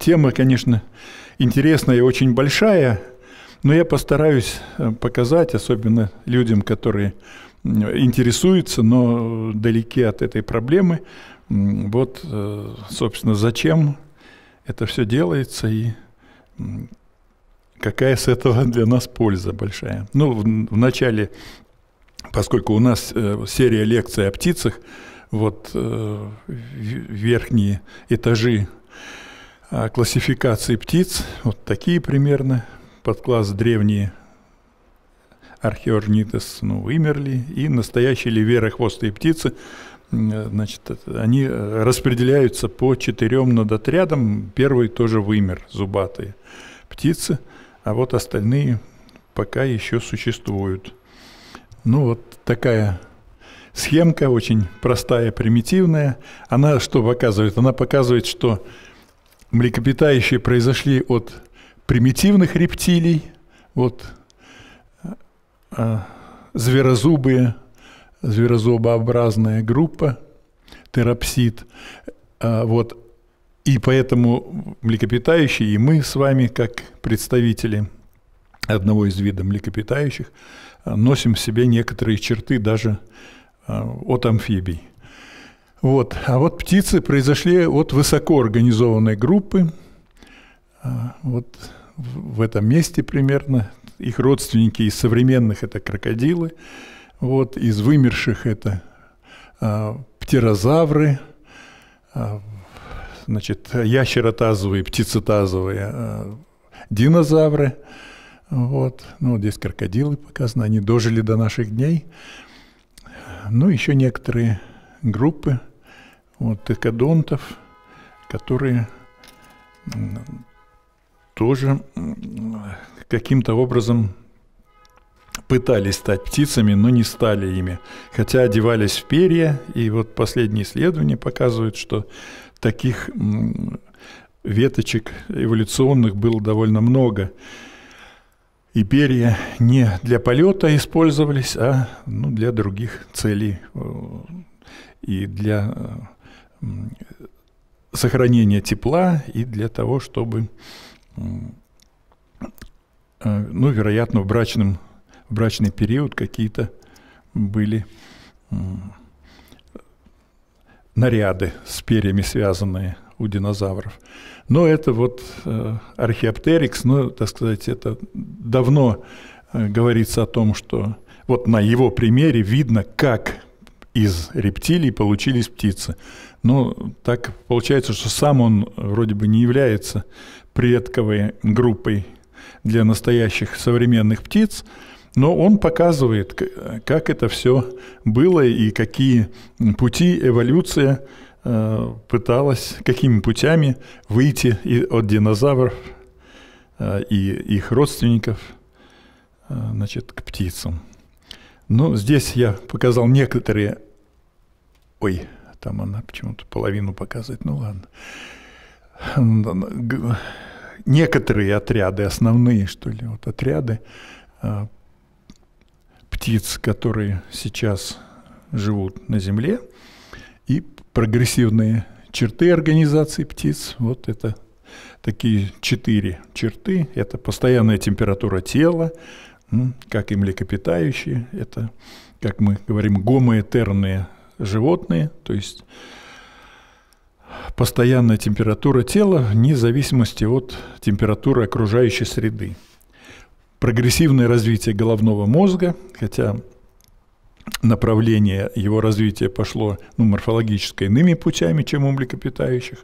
Тема, конечно, интересная и очень большая, но я постараюсь э, показать, особенно людям, которые интересуются, но далеки от этой проблемы, вот, э, собственно, зачем это все делается и какая с этого для нас польза большая. Ну, в, начале, поскольку у нас э, серия лекций о птицах, вот верхние этажи а, классификации птиц, вот такие примерно, подкласс древние археорнитес, ну, вымерли, и настоящие леверохвостые птицы, э, значит, они э, распределяются по четырем надотрядам, первый тоже вымер, зубатые птицы, а вот остальные пока еще существуют. Ну, вот такая схемка, очень простая, примитивная. Она что показывает? Она показывает, что млекопитающие произошли от примитивных рептилий, вот э, зверозубые, зверозубообразная группа, терапсид. Э, вот. И поэтому млекопитающие, и мы с вами, как представители одного из видов млекопитающих, э, носим в себе некоторые черты даже от амфибий. Вот. А вот птицы произошли от высокоорганизованной группы. А, вот в этом месте примерно. Их родственники из современных – это крокодилы. Вот. Из вымерших – это а, птерозавры, а, значит, ящеротазовые, птицетазовые, динозавры. Вот. Ну, вот здесь крокодилы показаны, они дожили до наших дней. Ну, еще некоторые группы – вот, экодонтов, которые тоже каким-то образом пытались стать птицами, но не стали ими, хотя одевались в перья, и вот последние исследования показывают, что таких веточек эволюционных было довольно много. И перья не для полета использовались, а ну, для других целей э, и для э, сохранения тепла и для того, чтобы, э, ну, вероятно, в, брачном, в брачный период какие-то были наряды с перьями связанные у динозавров. Но это вот э, археоптерикс, ну, так сказать, это давно э, говорится о том, что вот на его примере видно, как из рептилий получились птицы. Но ну, так получается, что сам он вроде бы не является предковой группой для настоящих современных птиц, но он показывает, как это все было и какие пути эволюция э, пыталась, какими путями выйти от динозавров э, и их родственников э, значит, к птицам. Ну, здесь я показал некоторые... Ой, там она почему-то половину показывает. Ну ладно. Некоторые отряды, основные, что ли, вот отряды а, птиц, которые сейчас живут на Земле, и прогрессивные черты организации птиц. Вот это такие четыре черты. Это постоянная температура тела, как и млекопитающие. Это, как мы говорим, гомоэтерные животные, то есть постоянная температура тела вне зависимости от температуры окружающей среды. Прогрессивное развитие головного мозга, хотя направление его развития пошло ну, морфологически иными путями, чем у млекопитающих.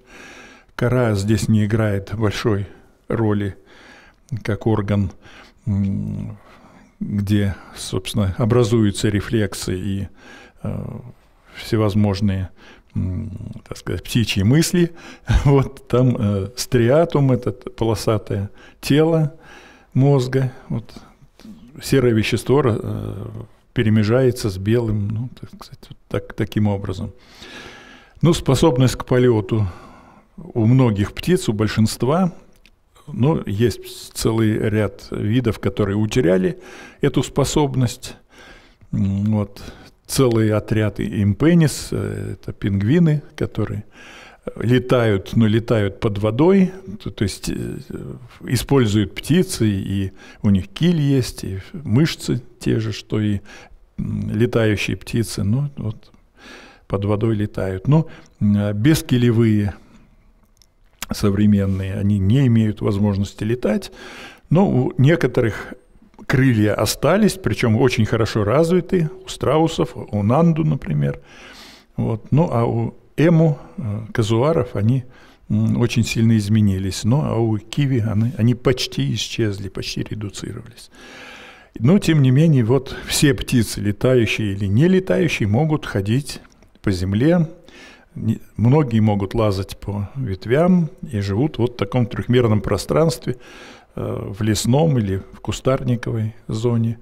Кора здесь не играет большой роли как орган, где, собственно, образуются рефлексы и э, всевозможные так сказать, птичьи мысли. Вот там э, стриатум, это полосатое тело мозга. Вот серое вещество э, перемежается с белым, ну, так сказать, вот так, таким образом. Ну, способность к полету у многих птиц, у большинства, ну, есть целый ряд видов, которые утеряли эту способность. Вот, целый отряд импенис, э, это пингвины, которые летают, но ну, летают под водой, то, то есть э, используют птицы, и у них киль есть, и мышцы те же, что и летающие птицы, но ну, вот под водой летают. Но э, бескилевые современные, они не имеют возможности летать, но у некоторых крылья остались, причем очень хорошо развиты у страусов, у нанду, например. Вот. Ну, а у эму, э, казуаров, они очень сильно изменились. Ну, а у киви они, они почти исчезли, почти редуцировались. Но, ну, тем не менее, вот все птицы, летающие или не летающие, могут ходить по земле. Многие могут лазать по ветвям и живут вот в таком трехмерном пространстве – Э, в лесном или в кустарниковой зоне.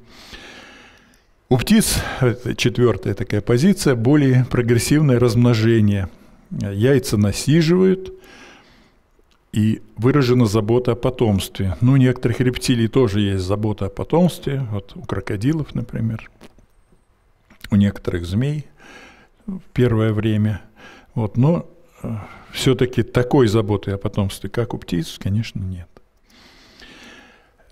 У птиц, это четвертая такая позиция, более прогрессивное размножение. Яйца насиживают, и выражена забота о потомстве. Ну, у некоторых рептилий тоже есть забота о потомстве, вот у крокодилов, например, у некоторых змей в первое время. Вот, но э, все-таки такой заботы о потомстве, как у птиц, конечно, нет.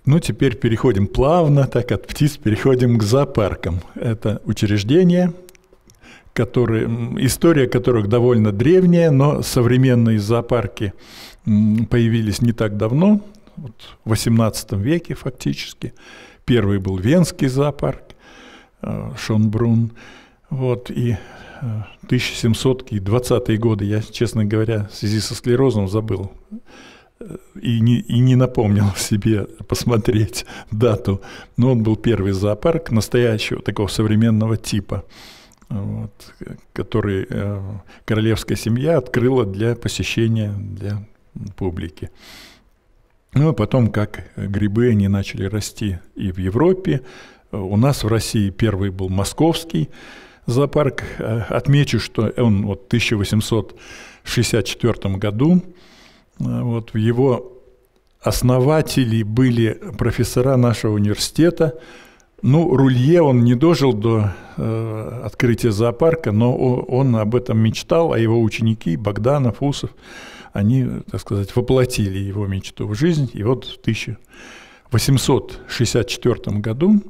Ну, теперь переходим плавно, так от птиц переходим к зоопаркам. Это учреждение, которые, история которых довольно древняя, но современные зоопарки появились не так давно, вот в XVIII веке фактически. Первый был Венский зоопарк, э, Шонбрун. Вот, и 1700-е э, 20-е годы, я, честно говоря, в связи со склерозом забыл и не, и не напомнил себе посмотреть дату. Но он был первый зоопарк настоящего, такого современного типа, вот, который э, королевская семья открыла для посещения для публики. Ну, а потом, как грибы, они начали расти и в Европе. У нас в России первый был московский зоопарк. Э, отмечу, что он вот, в 1864 году вот, его основатели были профессора нашего университета. Ну, Рулье, он не дожил до э, открытия зоопарка, но он об этом мечтал, а его ученики Богданов, Усов, они, так сказать, воплотили его мечту в жизнь. И вот в 1864 году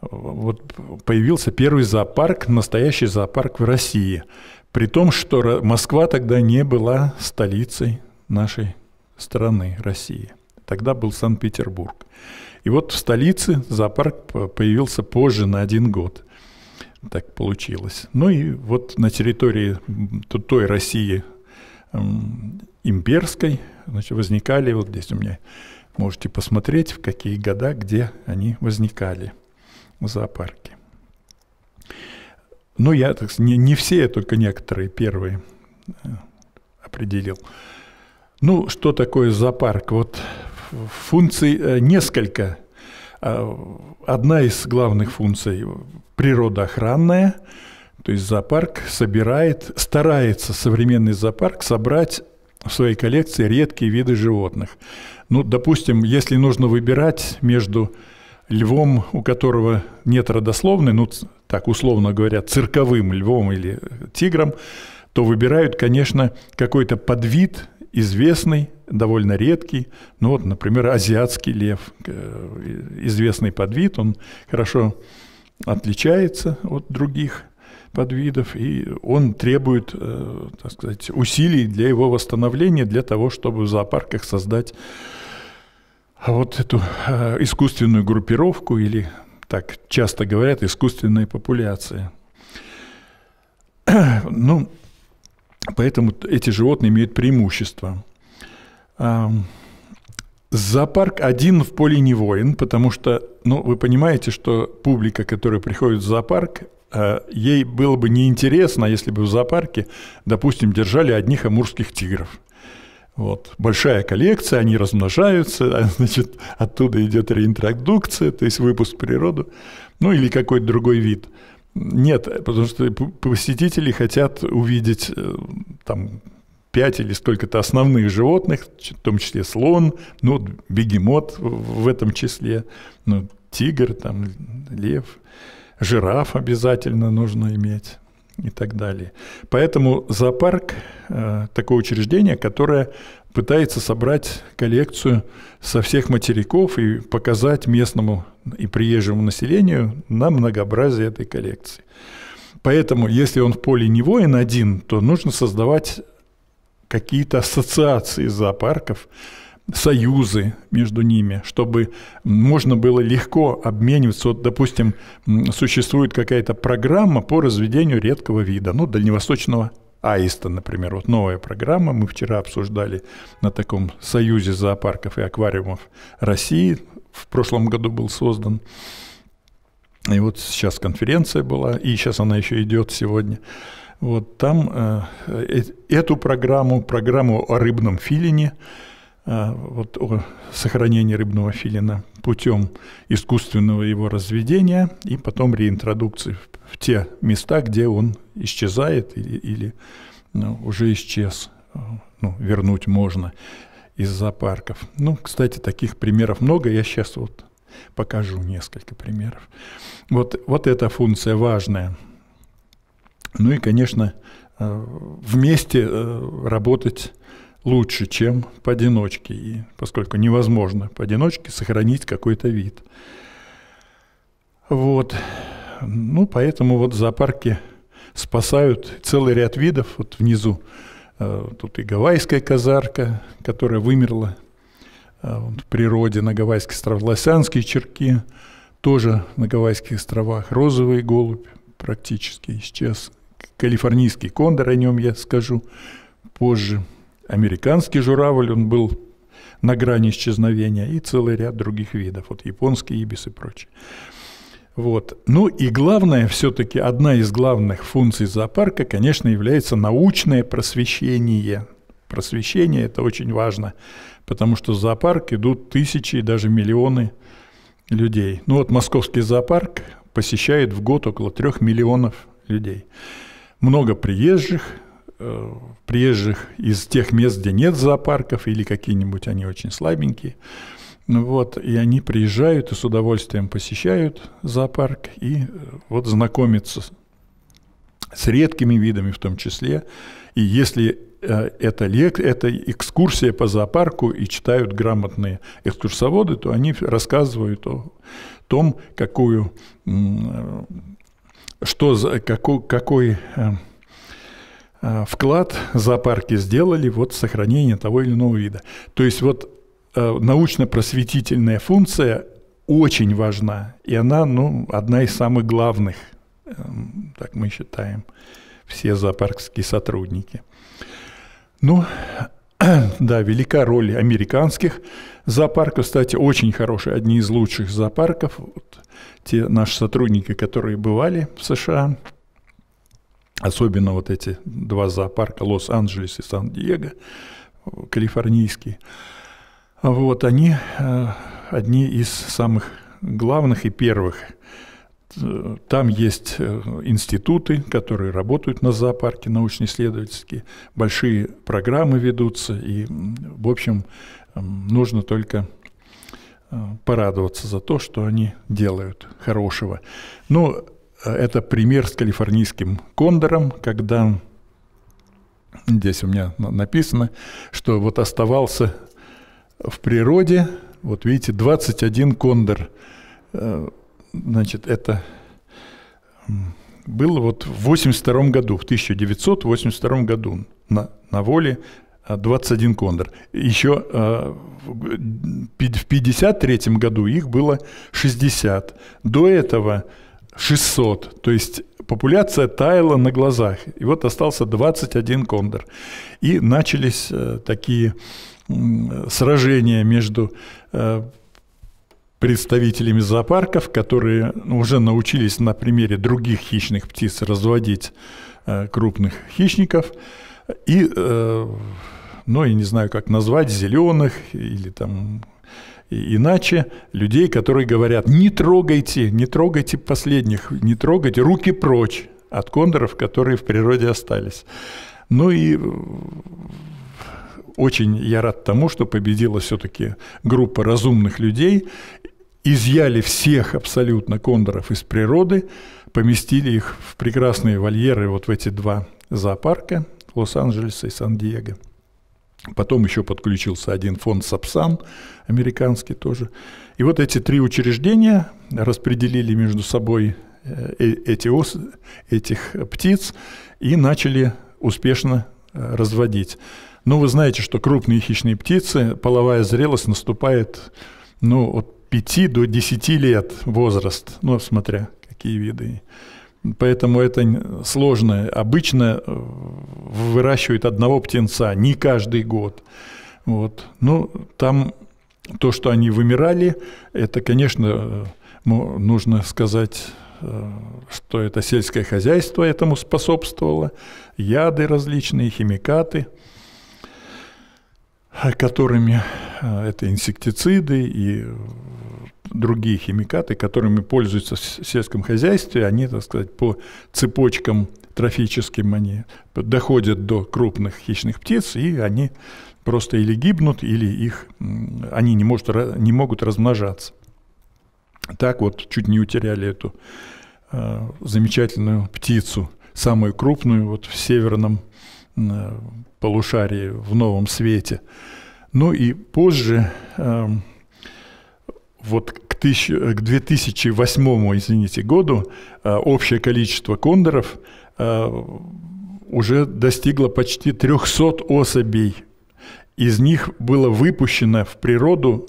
вот появился первый зоопарк, настоящий зоопарк в России. При том, что Москва тогда не была столицей нашей страны, России. Тогда был Санкт-Петербург. И вот в столице зоопарк появился позже на один год. Так получилось. Ну и вот на территории той России имперской значит, возникали, вот здесь у меня можете посмотреть, в какие года, где они возникали зоопарки. зоопарке. Ну, я так, не, не все, только некоторые первые э, определил. Ну, что такое зоопарк? Вот функций э, несколько. А, одна из главных функций – природоохранная, то есть зоопарк собирает, старается современный зоопарк собрать в своей коллекции редкие виды животных. Ну, допустим, если нужно выбирать между львом, у которого нет родословной, ну, так условно говоря, цирковым львом или тигром, то выбирают, конечно, какой-то подвид известный, довольно редкий. Ну вот, например, азиатский лев, э, известный подвид, он хорошо отличается от других подвидов, и он требует, э, так сказать, усилий для его восстановления, для того, чтобы в зоопарках создать а вот эту э, искусственную группировку или, так часто говорят, искусственные популяции. Ну, Поэтому эти животные имеют преимущество. Зоопарк один в поле не воин, потому что, ну, вы понимаете, что публика, которая приходит в зоопарк, э, ей было бы неинтересно, если бы в зоопарке, допустим, держали одних амурских тигров. Вот. Большая коллекция, они размножаются, а, значит, оттуда идет реинтродукция, то есть выпуск в природу, ну или какой-то другой вид – нет, потому что посетители хотят увидеть э, там пять или столько то основных животных, в том числе слон, ну, бегемот в этом числе, ну, тигр, там, лев, жираф обязательно нужно иметь и так далее. Поэтому зоопарк э, такое учреждение, которое пытается собрать коллекцию со всех материков и показать местному и приезжему населению на многообразие этой коллекции. Поэтому, если он в поле не воин один, то нужно создавать какие-то ассоциации зоопарков, союзы между ними, чтобы можно было легко обмениваться. Вот, допустим, существует какая-то программа по разведению редкого вида, ну, дальневосточного аиста, например. Вот новая программа, мы вчера обсуждали на таком союзе зоопарков и аквариумов России, в прошлом году был создан. И вот сейчас конференция была, и сейчас она еще идет сегодня. Вот там э, э, эту программу, программу о рыбном филине, э, вот о сохранении рыбного филина путем искусственного его разведения и потом реинтродукции в, те места, где он исчезает или, или ну, уже исчез, э, ну, вернуть можно из зоопарков. Ну, кстати, таких примеров много. Я сейчас вот покажу несколько примеров. Вот, вот эта функция важная. Ну и, конечно, э, вместе э, работать лучше, чем поодиночке, и, поскольку невозможно поодиночке сохранить какой-то вид. Вот. Ну, поэтому вот зоопарки спасают целый ряд видов. Вот внизу Э, тут и гавайская казарка, которая вымерла э, в природе на Гавайских островах, лосянские черки, тоже на Гавайских островах, розовый голубь практически исчез, калифорнийский кондор, о нем я скажу позже, американский журавль, он был на грани исчезновения, и целый ряд других видов, вот японский ибис и прочее. Вот. Ну и главное, все-таки одна из главных функций зоопарка, конечно, является научное просвещение. Просвещение – это очень важно, потому что в зоопарк идут тысячи и даже миллионы людей. Ну вот московский зоопарк посещает в год около трех миллионов людей. Много приезжих, э, приезжих из тех мест, где нет зоопарков, или какие-нибудь они очень слабенькие – ну вот, и они приезжают и с удовольствием посещают зоопарк и э, вот знакомятся с редкими видами в том числе. И если э, это, лек, это экскурсия по зоопарку и читают грамотные экскурсоводы, то они рассказывают о том, какую, э, что, какой, какой вклад зоопарки сделали вот в сохранение того или иного вида. То есть вот Э, научно-просветительная функция очень важна, и она ну, одна из самых главных, эм, так мы считаем, все зоопаркские сотрудники. Ну, да, велика роль американских зоопарков. Кстати, очень хорошие, одни из лучших зоопарков. Вот, те наши сотрудники, которые бывали в США, особенно вот эти два зоопарка Лос-Анджелес и Сан-Диего, калифорнийские – вот они э, одни из самых главных и первых. Там есть э, институты, которые работают на зоопарке научно-исследовательские, большие программы ведутся, и, в общем, нужно только э, порадоваться за то, что они делают хорошего. Ну, это пример с калифорнийским кондором, когда здесь у меня написано, что вот оставался в природе, вот видите, 21 кондор. Э, значит, это было вот в 82 году, в 1982 году на, на воле 21 э, кондор. Еще э, в 1953 году их было 60. До этого 600. То есть популяция таяла на глазах. И вот остался 21 кондор. И начались э, такие сражение между э, представителями зоопарков, которые ну, уже научились на примере других хищных птиц разводить э, крупных хищников и, э, ну, я не знаю, как назвать, зеленых или там иначе людей, которые говорят, не трогайте, не трогайте последних, не трогайте, руки прочь от кондоров, которые в природе остались. Ну и очень я рад тому, что победила все-таки группа разумных людей, изъяли всех абсолютно кондоров из природы, поместили их в прекрасные вольеры вот в эти два зоопарка Лос-Анджелеса и Сан-Диего. Потом еще подключился один фонд «Сапсан», американский тоже. И вот эти три учреждения распределили между собой э, э, эти ос, этих птиц и начали успешно э, разводить. Ну, вы знаете, что крупные хищные птицы, половая зрелость наступает ну, от 5 до 10 лет возраст, ну, смотря какие виды. Поэтому это сложно. Обычно э, выращивают одного птенца, не каждый год. Вот. Ну, там то, что они вымирали, это, конечно, нужно сказать, э, что это сельское хозяйство этому способствовало, яды различные, химикаты – которыми э, это инсектициды и другие химикаты, которыми пользуются в сельском хозяйстве, они, так сказать, по цепочкам трофическим они доходят до крупных хищных птиц, и они просто или гибнут, или их, они не, может, не могут размножаться. Так вот, чуть не утеряли эту э, замечательную птицу, самую крупную вот в северном э, полушарии в новом свете. Ну и позже, эм, вот к, 2008 э, извините, году, э, общее количество кондоров э, уже достигло почти 300 особей. Из них было выпущено в природу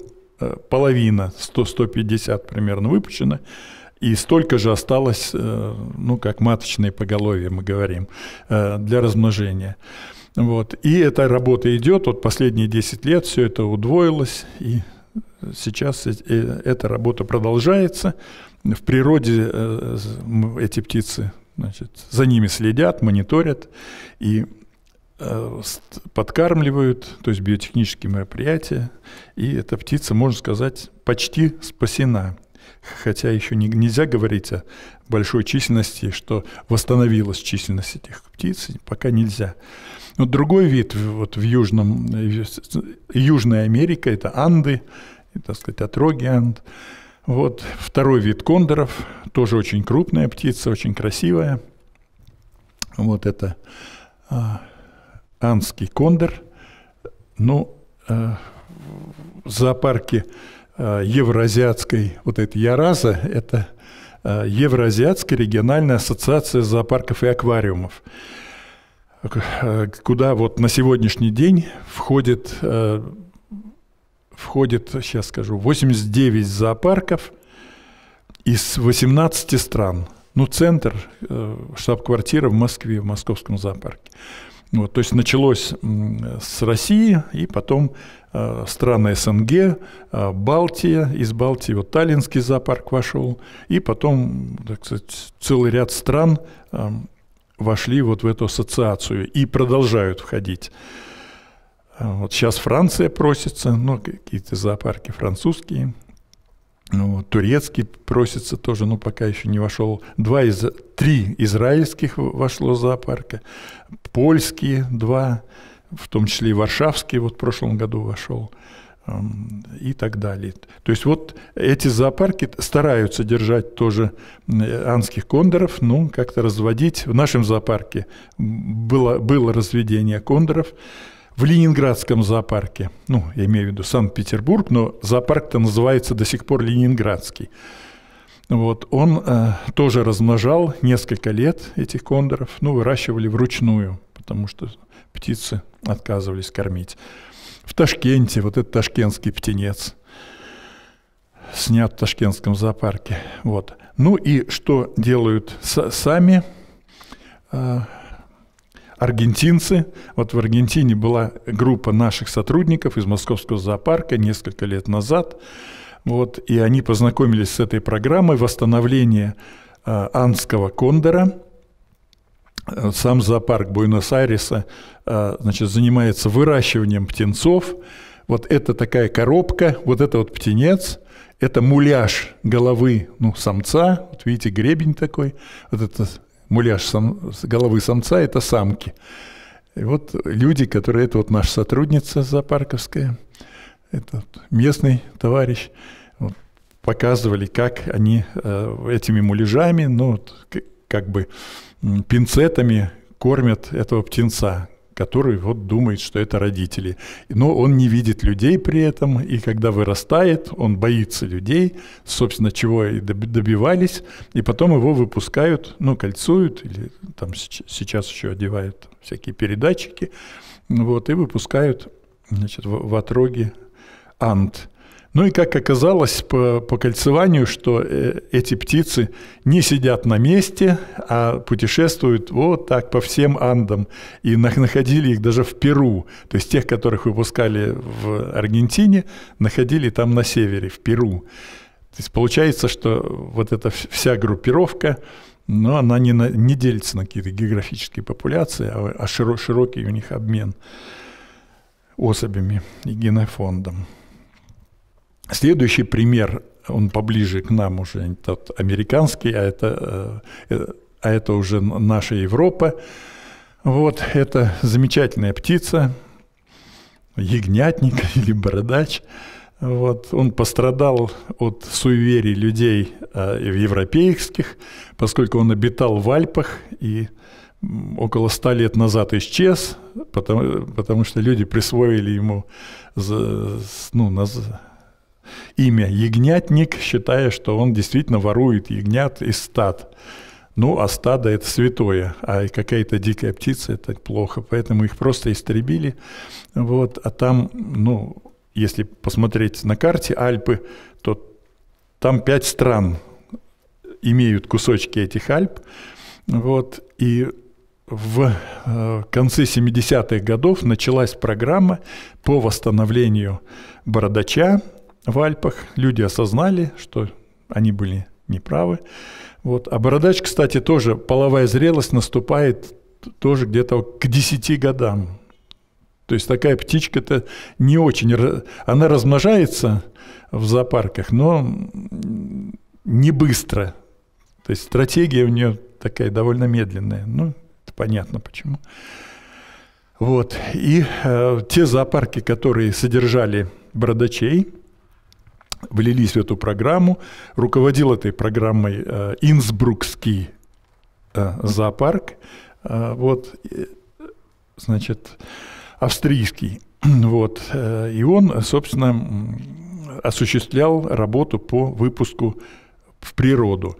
половина, 100-150 примерно выпущено, и столько же осталось, ну, как маточные поголовья мы говорим, для размножения. Вот. И эта работа идет, вот последние 10 лет все это удвоилось, и сейчас э, э, эта работа продолжается. В природе э, эти птицы, значит, за ними следят, мониторят и подкармливают, то есть биотехнические мероприятия, и эта птица, можно сказать, почти спасена. Хотя еще не, нельзя говорить о большой численности, что восстановилась численность этих птиц, пока нельзя. Вот ну, другой вид вот в Южном, э, Южная Америка – это Анды, и, так сказать, отроги Анд. Вот второй вид кондоров, тоже очень крупная птица, очень красивая. Вот это а, анский кондор. Ну, а, в зоопарке а, евразиатской, вот это Яраза, это Евразиатская региональная ассоциация зоопарков и аквариумов. Э, куда вот на сегодняшний день входит, э, входит, сейчас скажу, 89 зоопарков из 18 стран. Ну, центр, э, штаб-квартира в Москве, в московском зоопарке. Вот, то есть началось с России и потом страны СНГ, Балтия, из Балтии вот Таллинский зоопарк вошел, и потом, так сказать, целый ряд стран, вошли вот в эту ассоциацию и продолжают входить. А вот сейчас Франция просится, ну, какие-то зоопарки французские, ну, турецкий просится тоже, но пока еще не вошел. Два из, три израильских вошло зоопарка, польские два, в том числе и варшавский вот в прошлом году вошел – и так далее. То есть вот эти зоопарки стараются держать тоже анских кондоров, ну, как-то разводить. В нашем зоопарке было, было разведение кондоров. В Ленинградском зоопарке, ну, я имею в виду Санкт-Петербург, но зоопарк-то называется до сих пор Ленинградский. Вот, он э, тоже размножал несколько лет этих кондоров, ну, выращивали вручную, потому что птицы отказывались кормить. В Ташкенте, вот этот ташкентский птенец, снят в ташкентском зоопарке. Вот. Ну и что делают сами э, аргентинцы? Вот в Аргентине была группа наших сотрудников из московского зоопарка несколько лет назад. Вот, и они познакомились с этой программой восстановления э, анского кондора – сам зоопарк Буэнос-Айреса э, значит, занимается выращиванием птенцов. Вот это такая коробка, вот это вот птенец, это муляж головы ну, самца, вот видите, гребень такой, вот это муляж сам, головы самца – это самки. И вот люди, которые, это вот наша сотрудница зоопарковская, этот местный товарищ, вот, показывали, как они э, этими муляжами, ну, как бы пинцетами кормят этого птенца, который вот думает, что это родители. Но он не видит людей при этом, и когда вырастает, он боится людей, собственно, чего и добивались, и потом его выпускают, ну, кольцуют, или там сейчас еще одевают всякие передатчики, вот, и выпускают, значит, в, в отроге ант. Ну и как оказалось по, по кольцеванию, что э, эти птицы не сидят на месте, а путешествуют вот так по всем Андам. И находили их даже в Перу. То есть тех, которых выпускали в Аргентине, находили там на севере, в Перу. То есть получается, что вот эта вся группировка, но ну, она не, на, не делится на какие-то географические популяции, а, а широкий у них обмен особями и генофондом. Следующий пример, он поближе к нам уже, тот американский, а это, э, э, а это уже наша Европа. Вот, это замечательная птица, ягнятник или бородач. Вот, он пострадал от суеверий людей э, европейских, поскольку он обитал в Альпах и около ста лет назад исчез, потому, э, потому что люди присвоили ему за, ну, на, имя ягнятник, считая, что он действительно ворует ягнят из стад. Ну, а стадо – это святое, а какая-то дикая птица – это плохо, поэтому их просто истребили. Вот, а там, ну, если посмотреть на карте Альпы, то там пять стран имеют кусочки этих Альп. Вот, и в э, конце 70-х годов началась программа по восстановлению Бородача, в Альпах. Люди осознали, что они были неправы. Вот. А бородач, кстати, тоже половая зрелость наступает тоже где-то к 10 годам. То есть такая птичка-то не очень... Она размножается в зоопарках, но не быстро. То есть стратегия у нее такая довольно медленная. Ну, это понятно почему. Вот. И э, те зоопарки, которые содержали бородачей, влились в эту программу. Руководил этой программой э, Инсбрукский э, зоопарк. Э, вот, э, значит, австрийский. Вот, э, и он, собственно, осуществлял работу по выпуску в природу.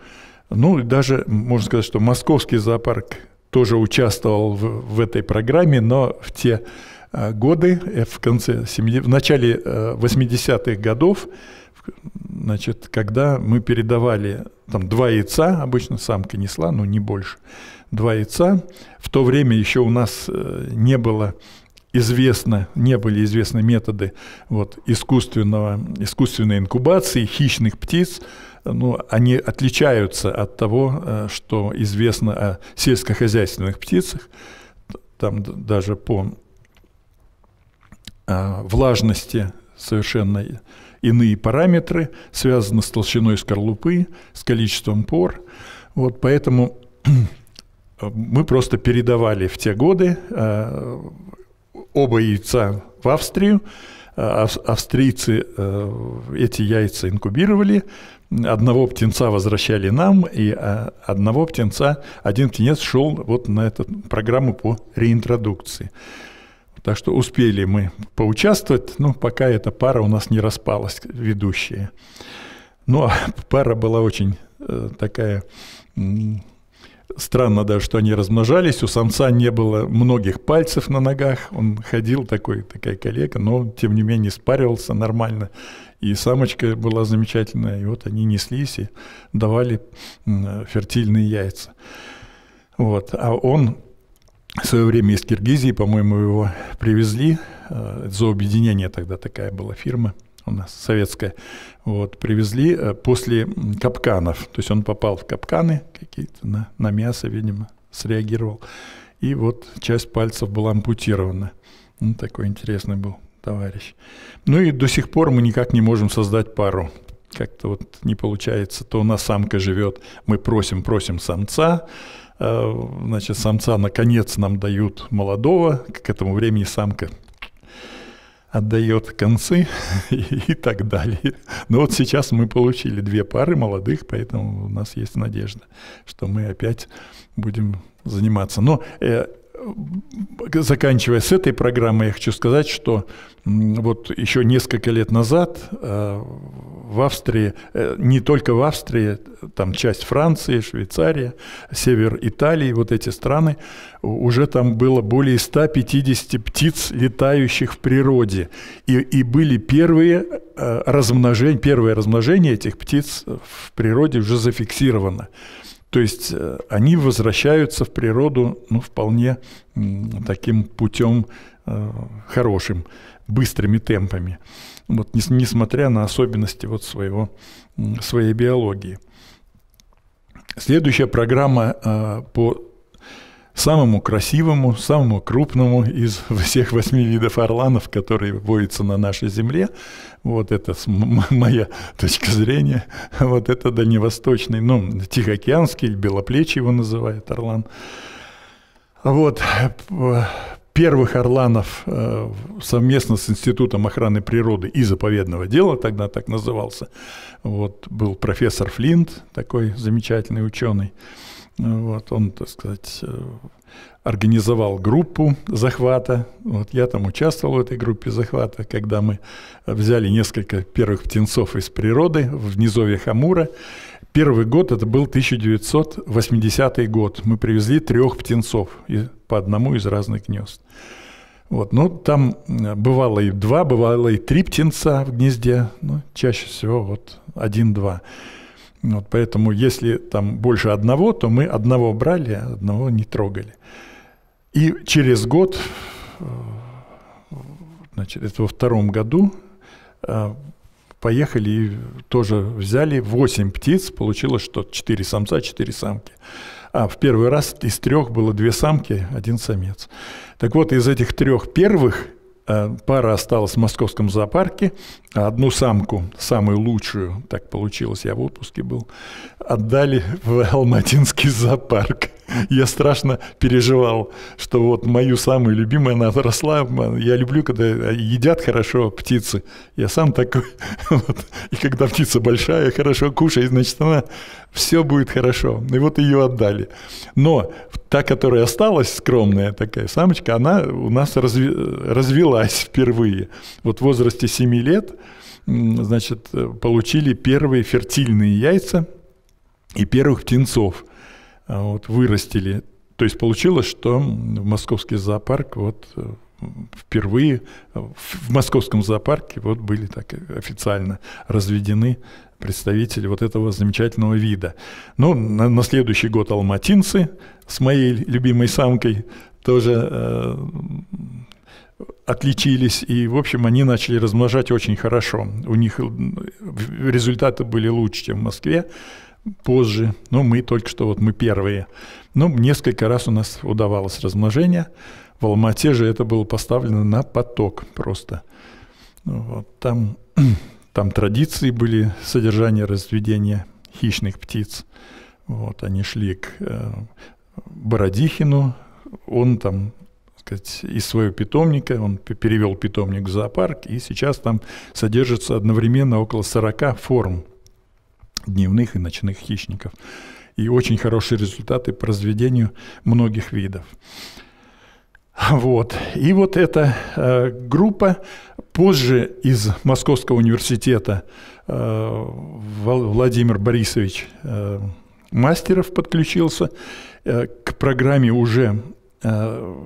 Ну, и даже можно сказать, что московский зоопарк тоже участвовал в, в этой программе, но в те э, годы, э, в, конце, в начале 80-х э, годов, Значит, когда мы передавали там два яйца, обычно самка несла, но не больше, два яйца, в то время еще у нас э, не было известно, не были известны методы вот, искусственного, искусственной инкубации хищных птиц, ну, они отличаются от того, э, что известно о сельскохозяйственных птицах, там даже по а, влажности совершенно иные параметры, связаны с толщиной скорлупы, с количеством пор. Вот поэтому мы просто передавали в те годы э, оба яйца в Австрию. Австрийцы э, эти яйца инкубировали, одного птенца возвращали нам, и э, одного птенца, один птенец шел вот на эту программу по реинтродукции. Так что успели мы поучаствовать, но ну, пока эта пара у нас не распалась, ведущая. Но ну, а пара была очень э, такая... Странно даже, что они размножались. У самца не было многих пальцев на ногах. Он ходил такой, такая коллега, но тем не менее спаривался нормально. И самочка была замечательная. И вот они неслись и давали э, фертильные яйца. Вот. А он в свое время из Киргизии, по-моему, его привезли. Э, за объединение тогда такая была фирма у нас советская. Вот, привезли э, после капканов. То есть он попал в капканы какие-то, на, на мясо, видимо, среагировал. И вот часть пальцев была ампутирована. Ну, такой интересный был товарищ. Ну и до сих пор мы никак не можем создать пару. Как-то вот не получается. То у нас самка живет, мы просим, просим самца, Э, значит, самца наконец нам дают молодого, к этому времени самка отдает концы и, так далее. Но вот сейчас мы получили две пары молодых, поэтому у нас есть надежда, что мы опять будем заниматься. Но э, заканчивая с этой программой, я хочу сказать, что вот еще несколько лет назад э, в Австрии, э, не только в Австрии, там часть Франции, Швейцария, север Италии, вот эти страны, уже там было более 150 птиц, летающих в природе. И, и были первые э, размножения, первое размножение этих птиц в природе уже зафиксировано. То есть э, они возвращаются в природу ну, вполне таким путем э, хорошим, быстрыми темпами, вот, несмотря на особенности вот своего, своей биологии. Следующая программа э, по самому красивому, самому крупному из всех восьми видов орланов, которые водятся на нашей земле. Вот это моя точка зрения. Вот это дальневосточный, ну, тихоокеанский, белоплечий его называют орлан. Вот первых орланов э, совместно с Институтом охраны природы и заповедного дела, тогда так назывался, вот был профессор Флинт, такой замечательный ученый. Вот, он, так сказать, э, организовал группу захвата. Вот я там участвовал в этой группе захвата, когда мы взяли несколько первых птенцов из природы в низовьях Амура. Первый год это был 1980 год. Мы привезли трех птенцов по одному из разных гнезд. Вот, ну, там э, бывало и два, бывало и три птенца в гнезде, но чаще всего вот один-два. Вот поэтому, если там больше одного, то мы одного брали, а одного не трогали. И через год, э, значит, это во втором году, э, поехали и тоже взяли 8 птиц, получилось, что 4 самца, 4 самки. А в первый раз из трех было две самки, один самец. Так вот, из этих трех первых Э, пара осталась в московском зоопарке. Одну самку, самую лучшую, так получилось, я в отпуске был, отдали в Алматинский зоопарк. я страшно переживал, что вот мою самую любимую, она росла. Я люблю, когда едят хорошо птицы. Я сам такой. Вот. И когда птица большая, хорошо кушает, значит, она все будет хорошо. И вот ее отдали. Но та, которая осталась скромная такая самочка, она у нас разви, развелась впервые. Вот в возрасте 7 лет значит, получили первые фертильные яйца и первых птенцов – Э, вот, вырастили. То есть получилось, что в московский зоопарк вот э, впервые э, в московском зоопарке вот были так официально разведены представители вот этого замечательного вида. Ну, на, на следующий год алматинцы с моей любимой самкой тоже э, отличились, и, в общем, они начали размножать очень хорошо. У них результаты были лучше, чем в Москве позже, но мы только что, вот мы первые. Но ну, несколько раз у нас удавалось размножение, в Алмате же это было поставлено на поток просто. Ну, вот, там, там традиции были содержание разведения хищных птиц. Вот, они шли к э, Бородихину, он там сказать, из своего питомника, он перевел питомник в зоопарк, и сейчас там содержится одновременно около 40 форм дневных и ночных хищников. И очень хорошие результаты по разведению многих видов. Вот. И вот эта э, группа позже из Московского университета э, Владимир Борисович э, Мастеров подключился э, к программе уже Э,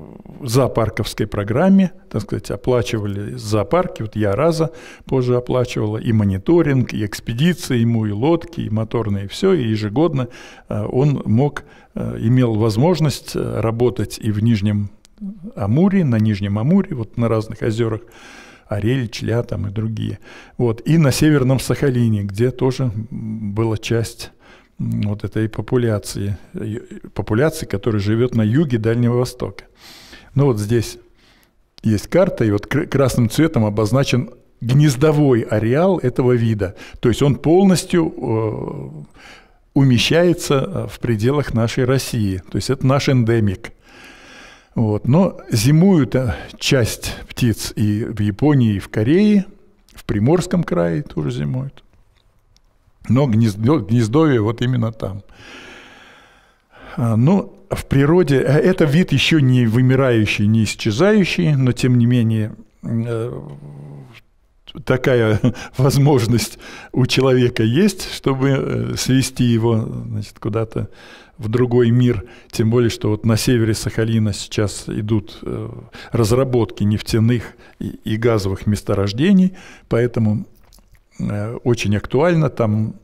зоопарковской программе, так сказать, оплачивали зоопарки, вот я раза позже оплачивала и мониторинг, и экспедиции ему, и лодки, и моторные, и все, и ежегодно э, он мог, э, имел возможность работать и в Нижнем Амуре, на Нижнем Амуре, вот на разных озерах, Орель, Чля там и другие. Вот. И на Северном Сахалине, где тоже была часть вот этой популяции, популяции, которая живет на юге Дальнего Востока. Ну вот здесь есть карта, и вот красным цветом обозначен гнездовой ареал этого вида. То есть он полностью э, умещается э, в пределах нашей России. То есть это наш эндемик. Вот. Но зимуют э, часть птиц и в Японии, и в Корее, в Приморском крае тоже зимуют. Но гнездо, гнездовье вот именно там. А, ну, в природе а это вид еще не вымирающий, не исчезающий, но тем не менее э, такая возможность у человека есть, чтобы э, свести его значит, куда-то в другой мир. Тем более, что вот на севере Сахалина сейчас идут э, разработки нефтяных и газовых месторождений, поэтому Э, очень актуально там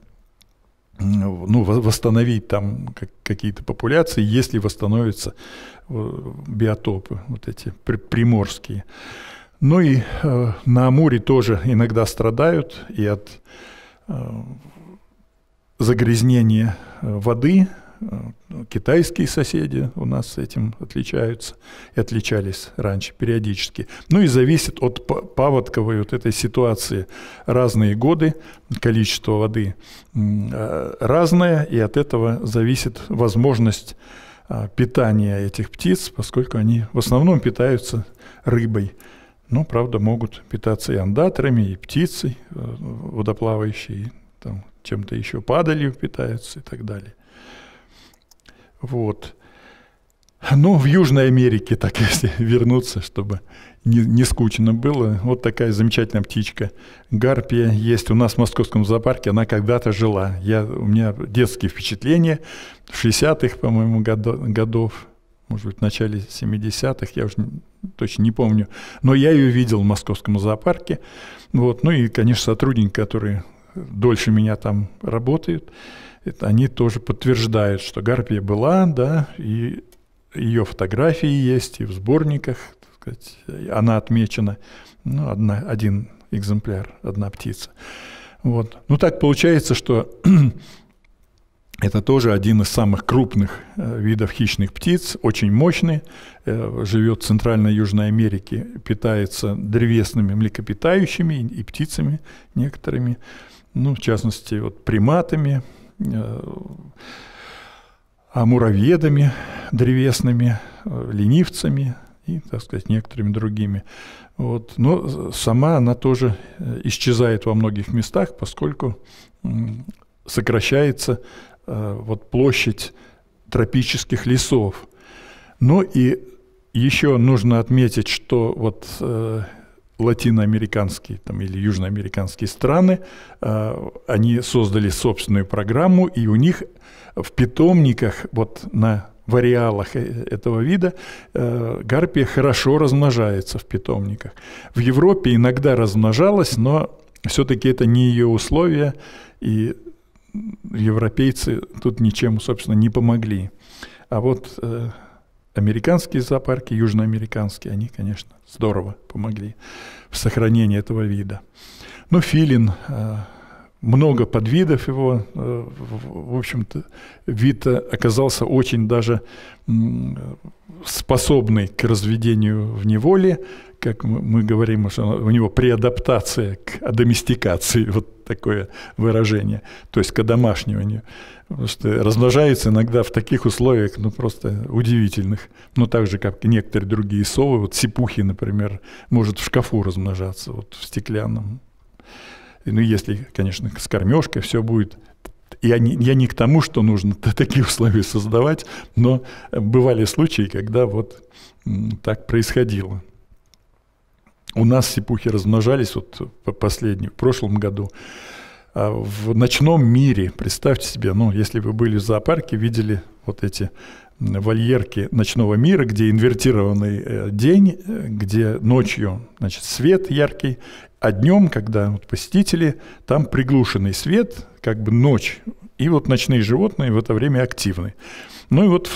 ну, восстановить там какие-то популяции, если восстановятся э, биотопы вот эти приморские. Ну и э, на Амуре тоже иногда страдают и от э, загрязнения э, воды, Э, китайские соседи у нас с этим отличаются и отличались раньше периодически. Ну и зависит от паводковой вот этой ситуации. Разные годы, количество воды э, разное, и от этого зависит возможность э, питания этих птиц, поскольку они в основном питаются рыбой. Но, правда, могут питаться и андаторами, и птицей водоплавающей, там, чем-то еще падалью питаются и так далее. Вот. Ну, в Южной Америке, так если вернуться, чтобы не, не скучно было. Вот такая замечательная птичка. Гарпия есть у нас в московском зоопарке. Она когда-то жила. Я, у меня детские впечатления. 60-х, по-моему, годов, годов, может быть, в начале 70-х, я уже точно не помню. Но я ее видел в московском зоопарке. Вот. Ну и, конечно, сотрудники, которые дольше меня там работают это они тоже подтверждают, что Гарпия была, да, и ее фотографии есть и в сборниках, так сказать, она отмечена, ну, одна, один экземпляр, одна птица. Вот. Ну, так получается, что это тоже один из самых крупных э, видов хищных птиц, очень мощный, э, живет в Центральной Южной Америке, питается древесными млекопитающими и птицами некоторыми, ну, в частности, вот приматами, Э, муравьедами древесными, э, ленивцами и, так сказать, некоторыми другими. Вот. Но сама она тоже э, исчезает во многих местах, поскольку сокращается вот, площадь тропических лесов. но и еще нужно отметить, что вот латиноамериканские там, или южноамериканские страны, э, они создали собственную программу, и у них в питомниках вот на в ареалах э, этого вида э, гарпия хорошо размножается в питомниках. В Европе иногда размножалась, но все-таки это не ее условия, и европейцы тут ничем, собственно, не помогли. А вот э, Американские зоопарки, южноамериканские, они, конечно, здорово помогли в сохранении этого вида. Но ну, филин, э, много подвидов его, э, в общем-то, вид оказался очень даже способный к разведению в неволе, как мы говорим, что у него преадаптация к а доместикации, вот такое выражение, то есть к одомашниванию. Потому что размножаются иногда в таких условиях, ну, просто удивительных. Ну, так же, как и некоторые другие совы. Вот сипухи, например, может в шкафу размножаться, вот в стеклянном. Ну, если, конечно, с кормежкой все будет я не, я не к тому, что нужно такие условия создавать, но бывали случаи, когда вот так происходило. У нас сипухи размножались вот последний, в прошлом году. А, в ночном мире. Представьте себе, ну, если вы были в зоопарке, видели вот эти вольерки ночного мира, где инвертированный э, день, э, где ночью значит, свет яркий, а днем, когда вот посетители, там приглушенный свет, как бы ночь, и вот ночные животные в это время активны. Ну и вот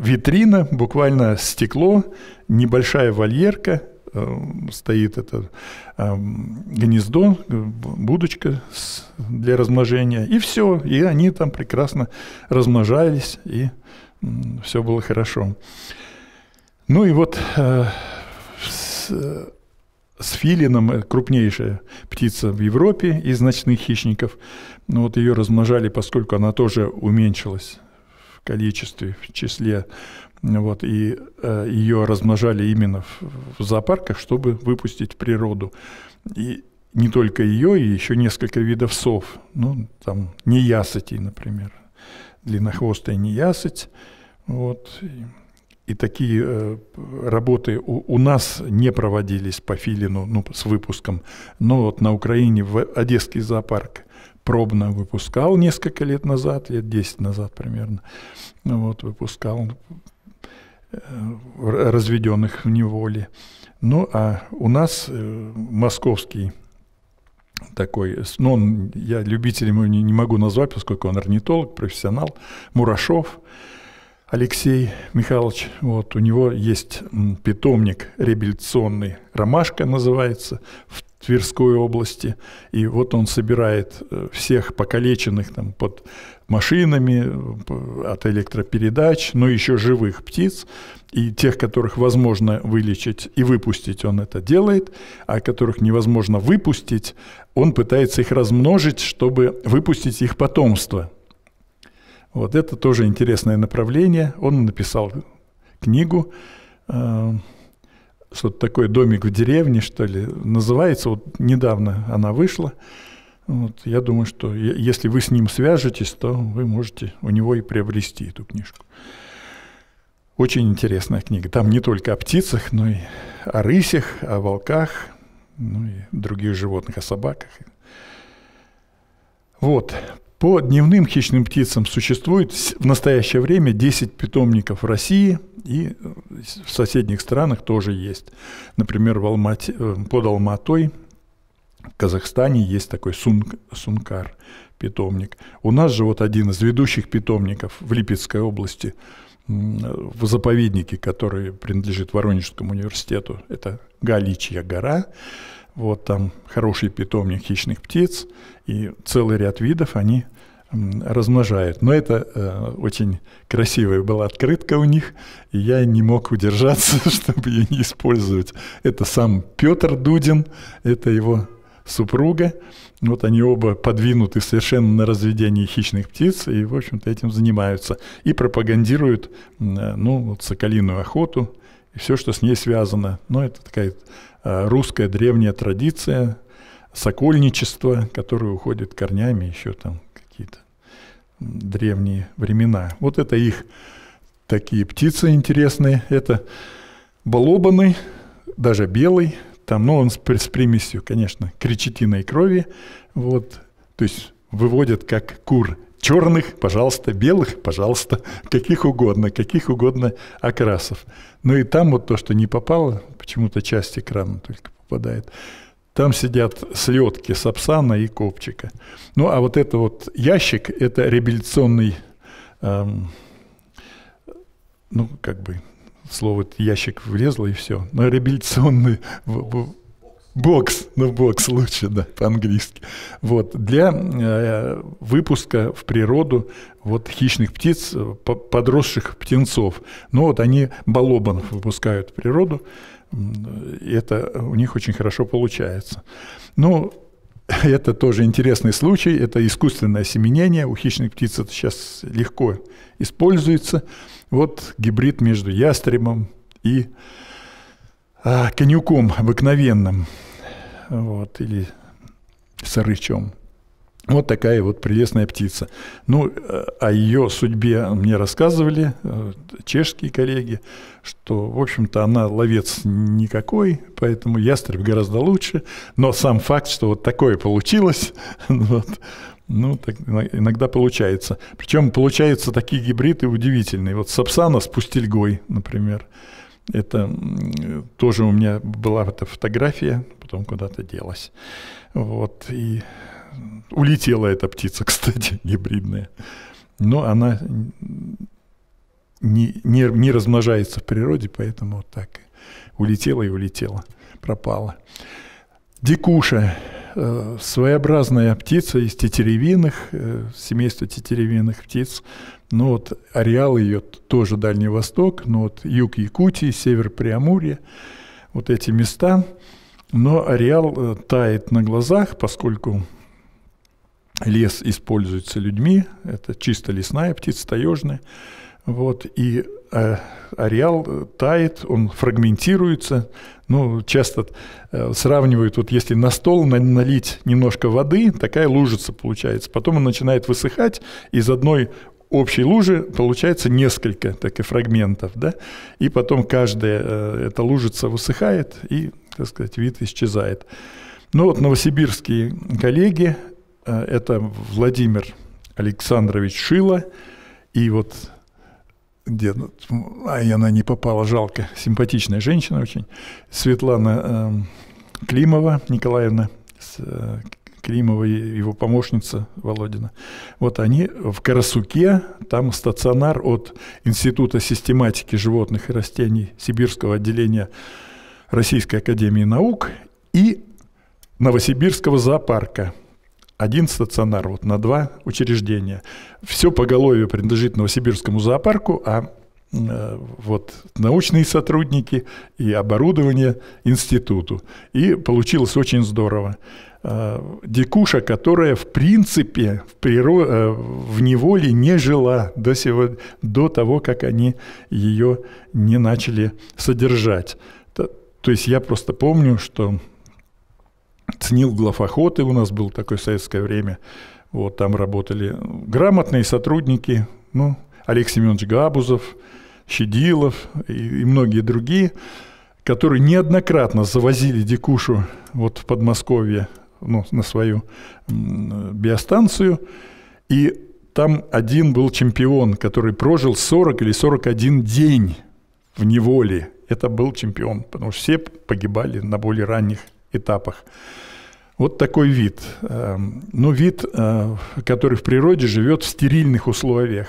витрина, буквально стекло, небольшая вольерка, Э, стоит это э, гнездо, э, будочка для размножения, и все. И они там прекрасно размножались, и все было хорошо. Ну и вот с, с филином, крупнейшая птица в Европе из ночных хищников, ну вот ее размножали, поскольку она тоже уменьшилась в количестве, в числе вот, и э, ее размножали именно в, в зоопарках, чтобы выпустить в природу. И не только ее, и еще несколько видов сов. Ну, там, неясыти, например, длиннохвостая неясыть. Вот, и, и такие э, работы у, у нас не проводились по филину ну, с выпуском. Но вот на Украине в Одесский зоопарк пробно выпускал несколько лет назад, лет 10 назад примерно. Вот, выпускал Э, разведенных в неволе. Ну, а у нас э, московский такой, ну, он, я любителем его не, не могу назвать, поскольку он орнитолог, профессионал, Мурашов Алексей Михайлович, вот, у него есть питомник реабилитационный, «Ромашка» называется, в Тверской области, и вот он собирает э, всех покалеченных там под машинами, от электропередач, но еще живых птиц, и тех, которых возможно вылечить и выпустить, он это делает, а которых невозможно выпустить, он пытается их размножить, чтобы выпустить их потомство. Вот это тоже интересное направление. Он написал книгу, э, что-то такое «Домик в деревне», что ли, называется, вот недавно она вышла – вот, я думаю, что если вы с ним свяжетесь, то вы можете у него и приобрести эту книжку. Очень интересная книга. Там не только о птицах, но и о рысях, о волках, ну и других животных, о собаках. Вот. По дневным хищным птицам существует в настоящее время 10 питомников в России и э, в соседних странах тоже есть. Например, в Алмате, э, под Алматой в Казахстане есть такой сунг, сункар, питомник. У нас же вот один из ведущих питомников в Липецкой области, в заповеднике, который принадлежит Воронежскому университету, это Галичья гора. Вот там хороший питомник хищных птиц и целый ряд видов они размножают. Но это э, очень красивая была открытка у них, и я не мог удержаться, чтобы ее не использовать. Это сам Петр Дудин, это его супруга. Вот они оба подвинуты совершенно на разведение хищных птиц и, в общем-то, этим занимаются. И пропагандируют э, ну, вот соколиную охоту и все, что с ней связано. Но ну, это такая э, русская древняя традиция сокольничество, которое уходит корнями еще там какие-то древние времена. Вот это их такие птицы интересные. Это балобаны, даже белый, там, ну, он с, с примесью, конечно, кричетиной крови, вот, то есть выводят как кур черных, пожалуйста, белых, пожалуйста, каких угодно, каких угодно окрасов. Ну и там вот то, что не попало, почему-то часть экрана только попадает. Там сидят слетки сапсана и копчика. Ну а вот это вот ящик, это реабилитационный, эм, ну как бы, слово ящик влезло и все. Но реабилитационный бокс, ну бокс лучше, да, по-английски. Вот, для э, выпуска в природу вот хищных птиц, э, подросших птенцов. Ну вот они балобанов выпускают в природу, и это у них очень хорошо получается. Ну, это тоже интересный случай, это искусственное семенение у хищных птиц это сейчас легко используется, вот гибрид между ястребом и а, конюком обыкновенным, вот, или сарычом. Вот такая вот прелестная птица. Ну, о а, а ее судьбе мне рассказывали э, чешские коллеги, что, в общем-то, она ловец никакой, поэтому ястреб гораздо лучше. Но сам факт, что вот такое получилось, вот, ну, так иногда получается. Причем получаются такие гибриды удивительные. Вот Сапсана с пустельгой, например. Это тоже у меня была эта фотография, потом куда-то делась. Вот, и улетела эта птица, кстати, гибридная. Но она не, не, не размножается в природе, поэтому вот так улетела и улетела, пропала. Дикуша э, – своеобразная птица из тетеревиных, э, семейства тетеревиных птиц. Ну вот ареал ее тоже Дальний Восток, но ну вот юг Якутии, север Приамурья, вот эти места. Но ареал э, тает на глазах, поскольку лес используется людьми, это чисто лесная птица, таежная. Вот, и Э, ареал тает, он фрагментируется. Ну, часто э, сравнивают, вот если на стол налить немножко воды, такая лужица получается. Потом он начинает высыхать, из одной общей лужи получается несколько таких фрагментов, да, и потом каждая э, эта лужица высыхает и, так сказать, вид исчезает. Ну вот новосибирские коллеги, это Владимир Александрович Шило и вот дед, ну, а и она не попала, жалко, симпатичная женщина очень, Светлана э, Климова Николаевна, с, э, Климова и его помощница Володина. Вот они в Карасуке, там стационар от Института систематики животных и растений Сибирского отделения Российской Академии Наук и Новосибирского зоопарка – один стационар вот на два учреждения. Все поголовье принадлежит Новосибирскому зоопарку, а э, вот научные сотрудники и оборудование институту. И получилось очень здорово. Э, дикуша, которая в принципе в, природ... Э, в неволе не жила до, сего... до того, как они ее не начали содержать. То есть я просто помню, что ценил главохоты, у нас был такое советское время, вот там работали грамотные сотрудники, ну, Олег Семенович Габузов, Щедилов и, и многие другие, которые неоднократно завозили дикушу вот в Подмосковье ну, на свою биостанцию. И там один был чемпион, который прожил 40 или 41 день в неволе. Это был чемпион, потому что все погибали на более ранних этапах. Вот такой вид. Эм, ну, вид, э, который в природе живет в стерильных условиях.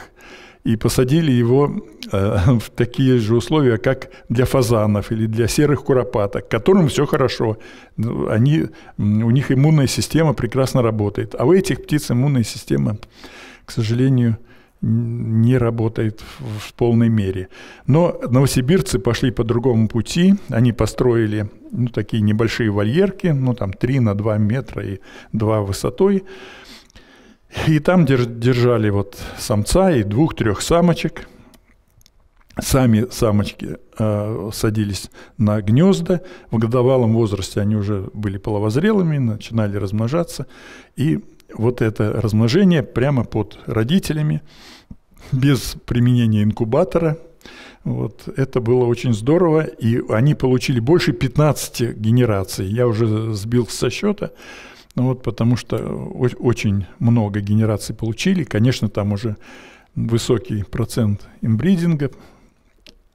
И посадили его э, в такие же условия, как для фазанов или для серых куропаток, которым все хорошо. Ну, они, у них иммунная система прекрасно работает. А у этих птиц иммунная система, к сожалению, не работает в полной мере. Но новосибирцы пошли по другому пути. Они построили ну, такие небольшие вольерки, ну там 3 на 2 метра и 2 высотой. И там держали вот самца и двух-трех самочек. Сами самочки э, садились на гнезда. В годовалом возрасте они уже были половозрелыми, начинали размножаться. И вот это размножение прямо под родителями, без применения инкубатора. Вот, это было очень здорово, и они получили больше 15 генераций. Я уже сбил со счета, ну вот, потому что очень много генераций получили. Конечно, там уже высокий процент имбридинга,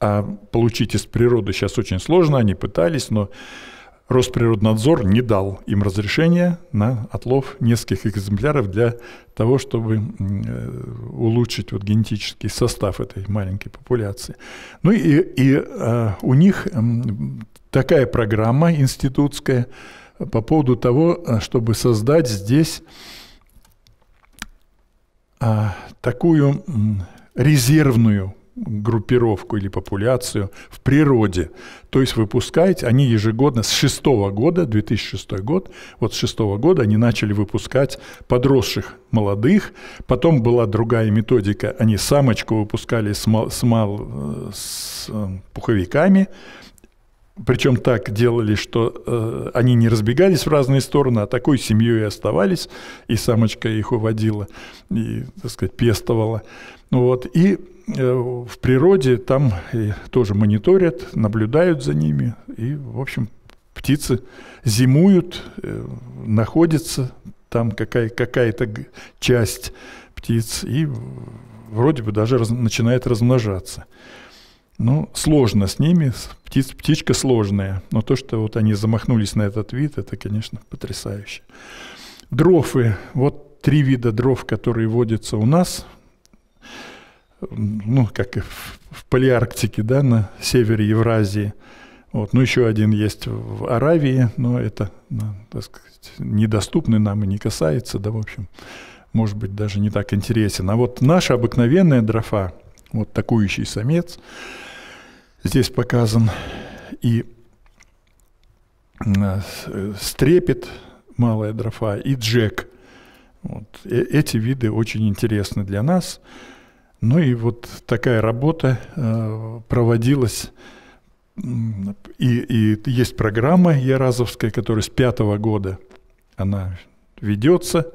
а получить из природы сейчас очень сложно, они пытались, но Росприроднадзор не дал им разрешения на отлов нескольких экземпляров для того, чтобы э, улучшить вот генетический состав этой маленькой популяции. Ну и, и а, у них такая программа институтская по поводу того, э, чтобы создать здесь а, такую резервную группировку или популяцию в природе. То есть выпускать, они ежегодно с 6 года, 2006 год, вот с 6 года они начали выпускать подросших молодых, потом была другая методика, они самочку выпускали с, мал, с, мал, э, с э, пуховиками, причем так делали, что э, они не разбегались в разные стороны, а такой семьей оставались, и самочка их уводила, и, так сказать, пестовала. Вот. И э, в природе там э, тоже мониторят, наблюдают за ними, и, в общем, птицы зимуют, э, находятся там какая, какая-то часть птиц, и вроде бы даже раз, начинает размножаться. Ну, сложно с ними, птиц, птичка сложная, но то, что вот они замахнулись на этот вид, это, конечно, потрясающе. Дрофы, вот три вида дров, которые водятся у нас, ну, как и в, в Палеарктике, да, на севере Евразии. Вот, ну, еще один есть в Аравии, но это, ну, так сказать, недоступный нам и не касается, да, в общем, может быть, даже не так интересен. А вот наша обыкновенная дрофа, вот такующий самец, Здесь показан и э, э, стрепет, малая дрофа, и джек. Вот. Э Эти виды очень интересны для нас. Ну и вот такая работа э, проводилась. И, и есть программа Яразовская, которая с пятого года она ведется.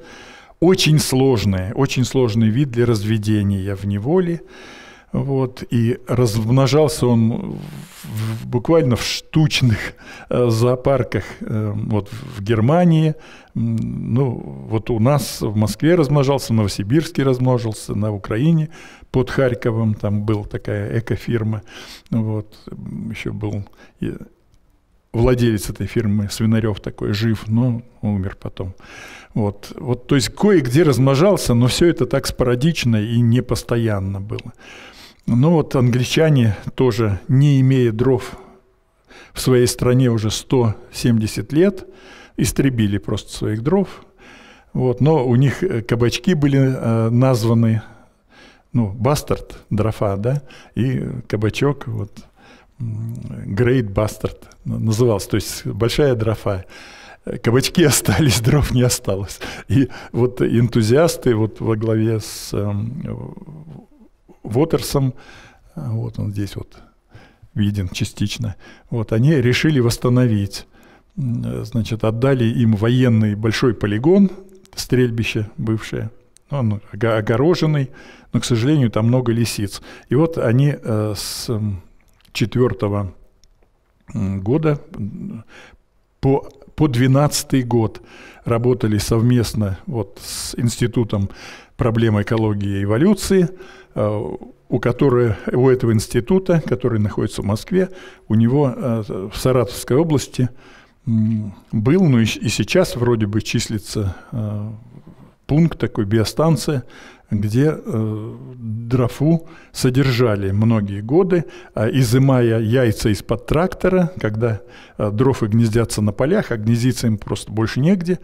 Очень сложная, очень сложный вид для разведения в неволе. Вот, и размножался он в, буквально в штучных э, зоопарках э, вот в Германии. Ну, вот у нас в Москве размножался, в Новосибирске размножился, на Украине под Харьковом там была такая экофирма. Вот, еще был э, владелец этой фирмы, Свинарев такой, жив, но умер потом. Вот, вот, то есть кое-где размножался, но все это так спорадично и непостоянно было. Ну вот англичане тоже, не имея дров в своей стране уже 170 лет, истребили просто своих дров. Вот, но у них э, кабачки были э, названы, ну, бастард, дрофа, да, и кабачок, вот, Great Bastard назывался, то есть большая дрофа. Кабачки остались, дров не осталось. И вот энтузиасты вот во главе с эм, Вотерсом, вот он здесь вот виден частично, вот они решили восстановить, э, значит, отдали им военный большой полигон, стрельбище бывшее, он огороженный, но, к сожалению, там много лисиц. И вот они э, с четвертого года по, по 12 год работали совместно вот с институтом проблем экологии и эволюции, э, у, которой, у этого института, который находится в Москве, у него э, в Саратовской области был, ну и, и сейчас вроде бы числится э, пункт такой, биостанция, где э, дрофу содержали многие годы, э, изымая яйца из-под трактора, когда э, дрофы гнездятся на полях, а гнездиться им просто больше негде.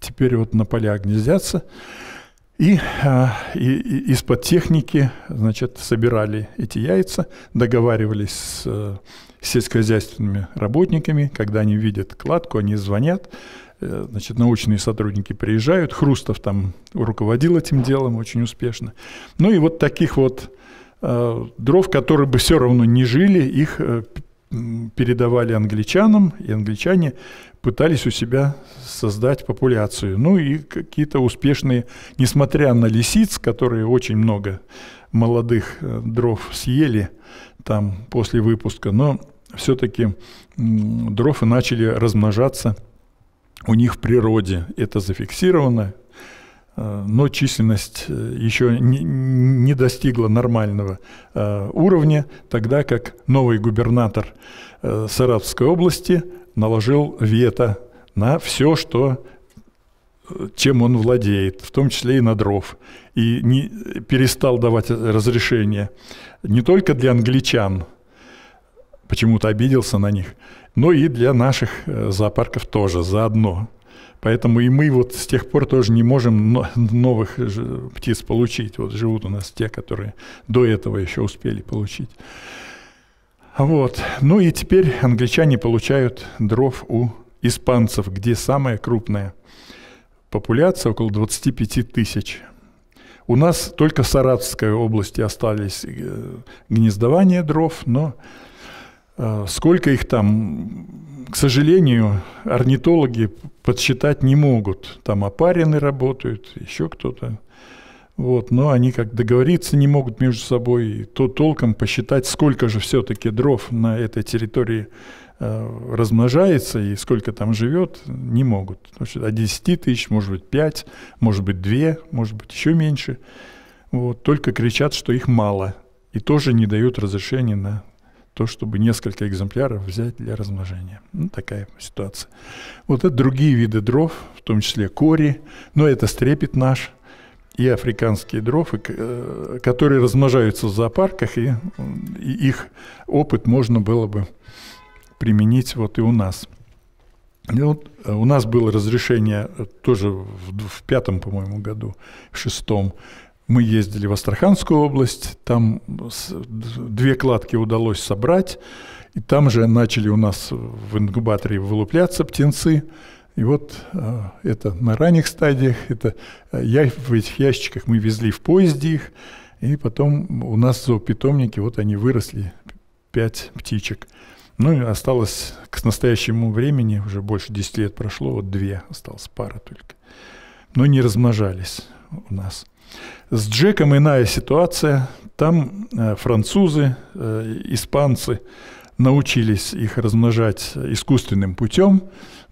Теперь вот на полях гнездятся. И, а, и, и из-под техники значит, собирали эти яйца, договаривались с э, сельскохозяйственными работниками, когда они видят кладку, они звонят, э, значит, научные сотрудники приезжают, Хрустов там руководил этим делом очень успешно. Ну и вот таких вот э, дров, которые бы все равно не жили, их передавали англичанам, и англичане пытались у себя создать популяцию. Ну и какие-то успешные, несмотря на лисиц, которые очень много молодых э, дров съели там после выпуска, но все-таки дровы начали размножаться у них в природе. Это зафиксировано, Э, но численность э, еще не достигла нормального э, уровня, тогда как новый губернатор Саратовской области наложил вето на все, что чем он владеет, в том числе и на дров, и не, перестал давать разрешение не только для англичан, почему-то обиделся на них, но и для наших зоопарков тоже заодно. Поэтому и мы вот с тех пор тоже не можем новых птиц получить. Вот живут у нас те, которые до этого еще успели получить. Вот. Ну и теперь англичане получают дров у испанцев, где самая крупная популяция, около 25 тысяч. У нас только в Саратовской области остались э, гнездования дров, но э, сколько их там к сожалению, орнитологи подсчитать не могут. Там опарины работают, еще кто-то. Вот, но они как договориться не могут между собой, то толком посчитать, сколько же все-таки дров на этой территории э, размножается и сколько там живет, не могут. От 10 тысяч, может быть, 5, может быть, 2, может быть, еще меньше. Вот, только кричат, что их мало, и тоже не дают разрешения на то, чтобы несколько экземпляров взять для размножения. Ну, такая ситуация. Вот это другие виды дров, в том числе кори, но это стрепет наш, и африканские дровы, э, которые размножаются в зоопарках, и, и их опыт можно было бы применить вот и у нас. И вот э, у нас было разрешение тоже в, в пятом, по-моему, году, в шестом, мы ездили в Астраханскую область, там две кладки удалось собрать, и там же начали у нас в инкубаторе вылупляться птенцы. И вот а, это на ранних стадиях, это а, я, в этих ящиках мы везли в поезде их, и потом у нас в питомнике вот они выросли, пять птичек. Ну и осталось к настоящему времени, уже больше 10 лет прошло, вот две осталось пара только. Но не размножались у нас. С Джеком иная ситуация. Там э, французы, э, испанцы научились их размножать искусственным путем.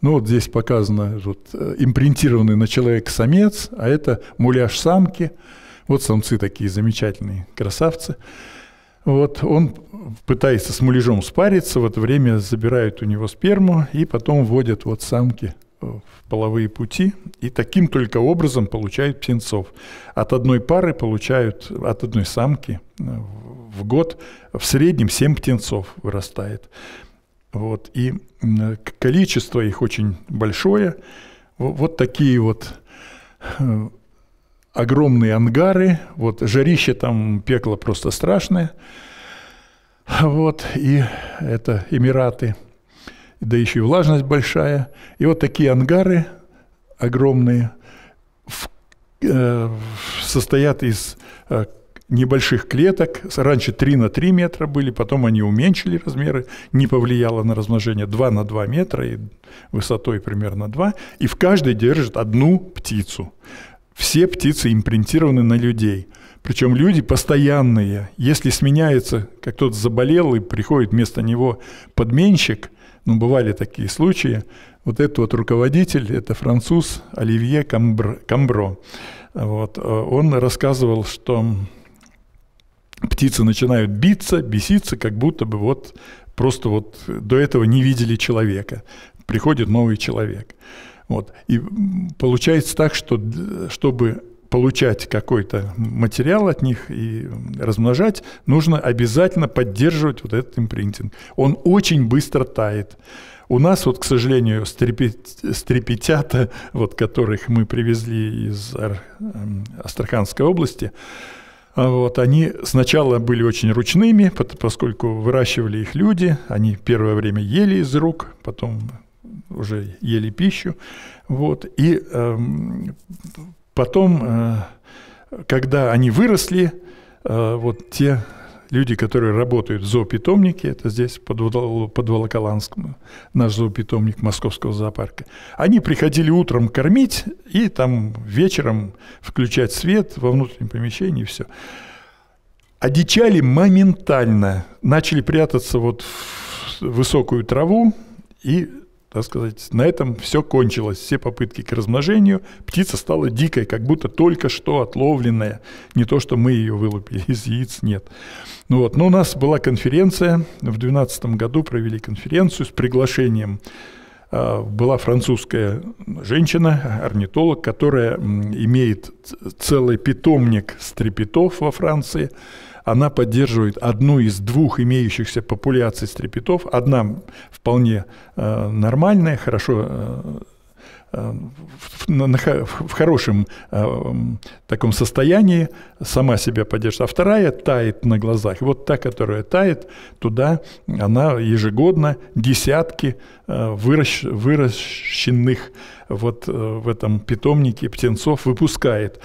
Ну вот здесь показано вот, э, импринтированный на человека самец, а это муляж самки. Вот самцы такие замечательные, красавцы. Вот он пытается с муляжом спариться, в это время забирают у него сперму и потом вводят вот самки в половые пути и таким только образом получают птенцов. От одной пары получают, от одной самки э, в год в среднем 7 птенцов вырастает. Вот. И количество их очень большое. Вот такие вот э, огромные ангары, вот жарище там пекло просто страшное. Вот, и это Эмираты – да еще и влажность большая. И вот такие ангары огромные в, э, состоят из э, небольших клеток. Раньше 3 на 3 метра были, потом они уменьшили размеры, не повлияло на размножение 2 на 2 метра и высотой примерно 2. И в каждой держит одну птицу. Все птицы импринтированы на людей. Причем люди постоянные. Если сменяется, как кто-то заболел и приходит вместо него подменщик, ну, бывали такие случаи. Вот этот вот руководитель, это француз Оливье Камбр, Камбро. Вот, э, он рассказывал, что птицы начинают биться, беситься, как будто бы вот просто вот до этого не видели человека. Приходит новый человек. Вот. И получается так, что чтобы получать какой-то материал от них и размножать, нужно обязательно поддерживать вот этот импринтинг. Он очень быстро тает. У нас вот, к сожалению, стрепетята, вот, которых мы привезли из эм, Астраханской области, а вот, они сначала были очень ручными, поскольку выращивали их люди, они первое время ели из рук, потом уже ели пищу, вот, и эм, Потом, э, когда они выросли, э, вот те люди, которые работают в зоопитомнике, это здесь под, под наш зоопитомник Московского зоопарка, они приходили утром кормить и там вечером включать свет во внутреннем помещении и все. Одичали моментально, начали прятаться вот в высокую траву и так сказать, на этом все кончилось, все попытки к размножению. Птица стала дикой, как будто только что отловленная. Не то, что мы ее вылупили из яиц, нет. Ну вот, но у нас была конференция, в 2012 году провели конференцию с приглашением а, была французская женщина, орнитолог, которая имеет целый питомник стрепетов во Франции, она поддерживает одну из двух имеющихся популяций стрепетов. Одна вполне э, нормальная, хорошо э, э, в, на, в хорошем э, таком состоянии, сама себя поддерживает. а вторая тает на глазах. вот та, которая тает, туда она ежегодно десятки э, выращ, выращенных вот э, в этом питомнике птенцов выпускает.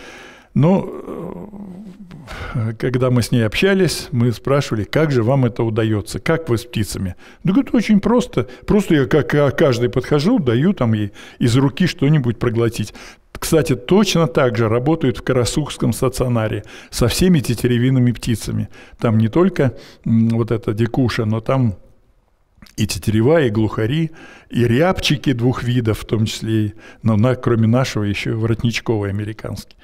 Но ну, когда мы с ней общались, мы спрашивали, как же вам это удается, как вы с птицами? Ну, это очень просто. Просто я как каждый подхожу, даю там ей из руки что-нибудь проглотить. Кстати, точно так же работают в Карасухском стационаре со всеми тетеревинными птицами. Там не только вот эта дикуша, но там и тетерева, и глухари, и рябчики двух видов, в том числе, но, на, кроме нашего, еще воротничковый американский.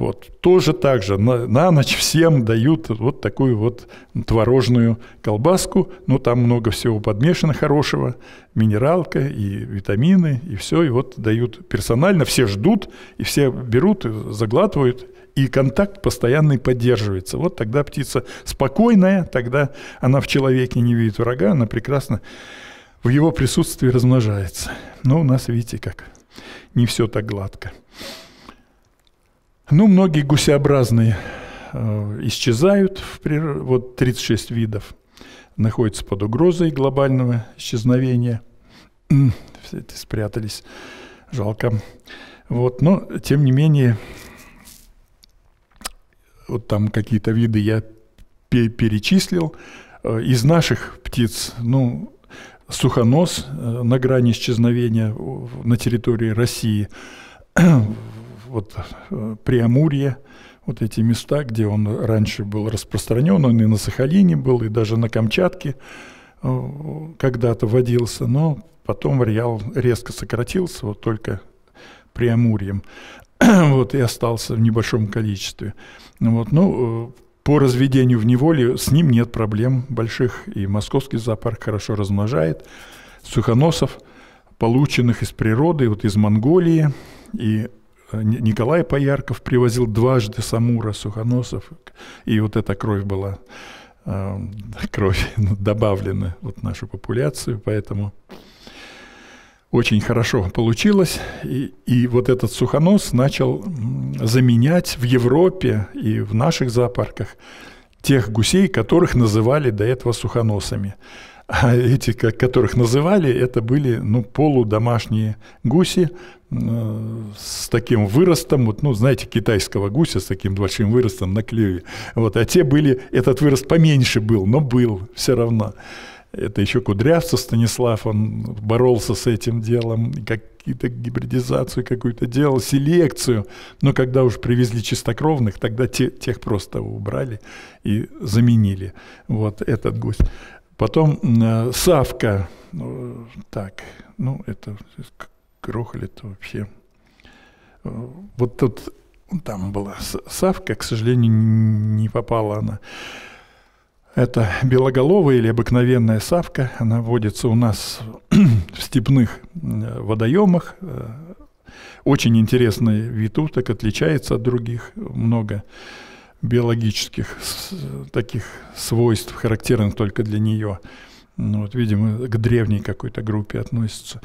Вот. Тоже так же на, на ночь всем дают вот такую вот творожную колбаску. но ну, там много всего подмешано хорошего. Минералка и витамины, и все. И вот дают персонально. Все ждут, и все берут, заглатывают. И контакт постоянный поддерживается. Вот тогда птица спокойная, тогда она в человеке не видит врага, она прекрасно в его присутствии размножается. Но у нас, видите, как не все так гладко. Ну, многие гусеобразные э, исчезают, в природе. вот 36 видов находятся под угрозой глобального исчезновения. Все эти спрятались, жалко. Вот, но, тем не менее, вот там какие-то виды я перечислил. Э, из наших птиц, ну, сухонос э, на грани исчезновения на территории России – вот э, Приамурье, вот эти места, где он раньше был распространен, он и на Сахалине был, и даже на Камчатке э, когда-то водился, но потом ареал резко сократился, вот только Приамурьем, вот, и остался в небольшом количестве. Вот, ну, э, по разведению в неволе с ним нет проблем больших, и московский зоопарк хорошо размножает, сухоносов, полученных из природы, вот из Монголии, и Николай Поярков привозил дважды Самура Сухоносов, и вот эта кровь была эм, кровь добавлена вот в нашу популяцию, поэтому очень хорошо получилось. И, и вот этот сухонос начал заменять в Европе и в наших зоопарках тех гусей, которых называли до этого сухоносами. А эти, которых называли, это были ну, полудомашние гуси, с таким выростом, вот, ну, знаете, китайского гуся с таким большим выростом на клюве. Вот, а те были, этот вырост поменьше был, но был все равно. Это еще Кудрявцев Станислав, он боролся с этим делом, какие-то гибридизацию какую-то делал, селекцию. Но когда уж привезли чистокровных, тогда те, тех просто убрали и заменили. Вот этот гусь. Потом э, Савка, ну, так, ну это грохали-то вообще. Э, вот тут там была Савка, к сожалению, не попала она. Это белоголовая или обыкновенная савка. Она водится у нас в степных э, водоемах. Э, очень интересный вид уток, отличается от других. Много биологических таких свойств, характерных только для нее. Ну, вот, видимо, к древней какой-то группе относится.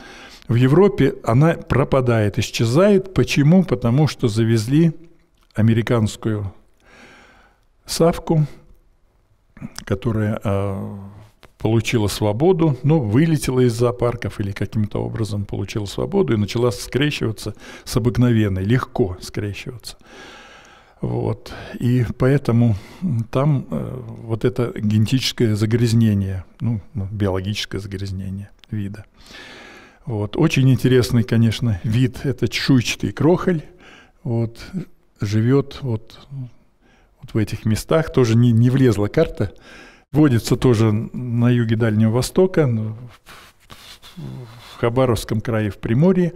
В Европе она пропадает, исчезает. Почему? Потому что завезли американскую Савку, которая э, получила свободу, но ну, вылетела из зоопарков или каким-то образом получила свободу и начала скрещиваться с обыкновенной, легко скрещиваться. Вот. И поэтому там э, вот это генетическое загрязнение, ну, биологическое загрязнение вида. Вот. Очень интересный, конечно, вид – это чешуйчатый крохоль. Вот. Живет вот, вот в этих местах, тоже не, не влезла карта. Водится тоже на юге Дальнего Востока, в, в Хабаровском крае, в Приморье,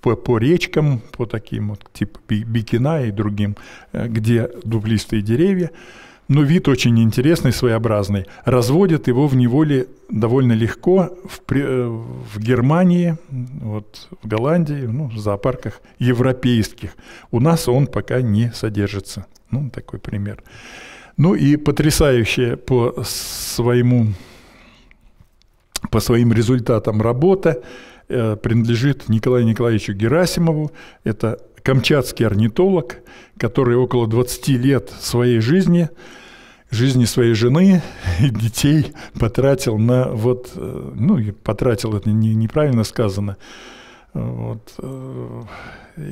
по, по речкам, по таким вот, типа Бикина и другим, э, где дуплистые деревья. Но вид очень интересный, своеобразный. Разводят его в неволе довольно легко в, э, в Германии, вот, в Голландии, ну, в зоопарках европейских. У нас он пока не содержится. Ну, такой пример. Ну и потрясающая по своему по своим результатам работа Э, принадлежит Николаю Николаевичу Герасимову. Это камчатский орнитолог, который около 20 лет своей жизни жизни своей жены и детей потратил на вот, э, ну, потратил, это не, неправильно сказано, вот, э,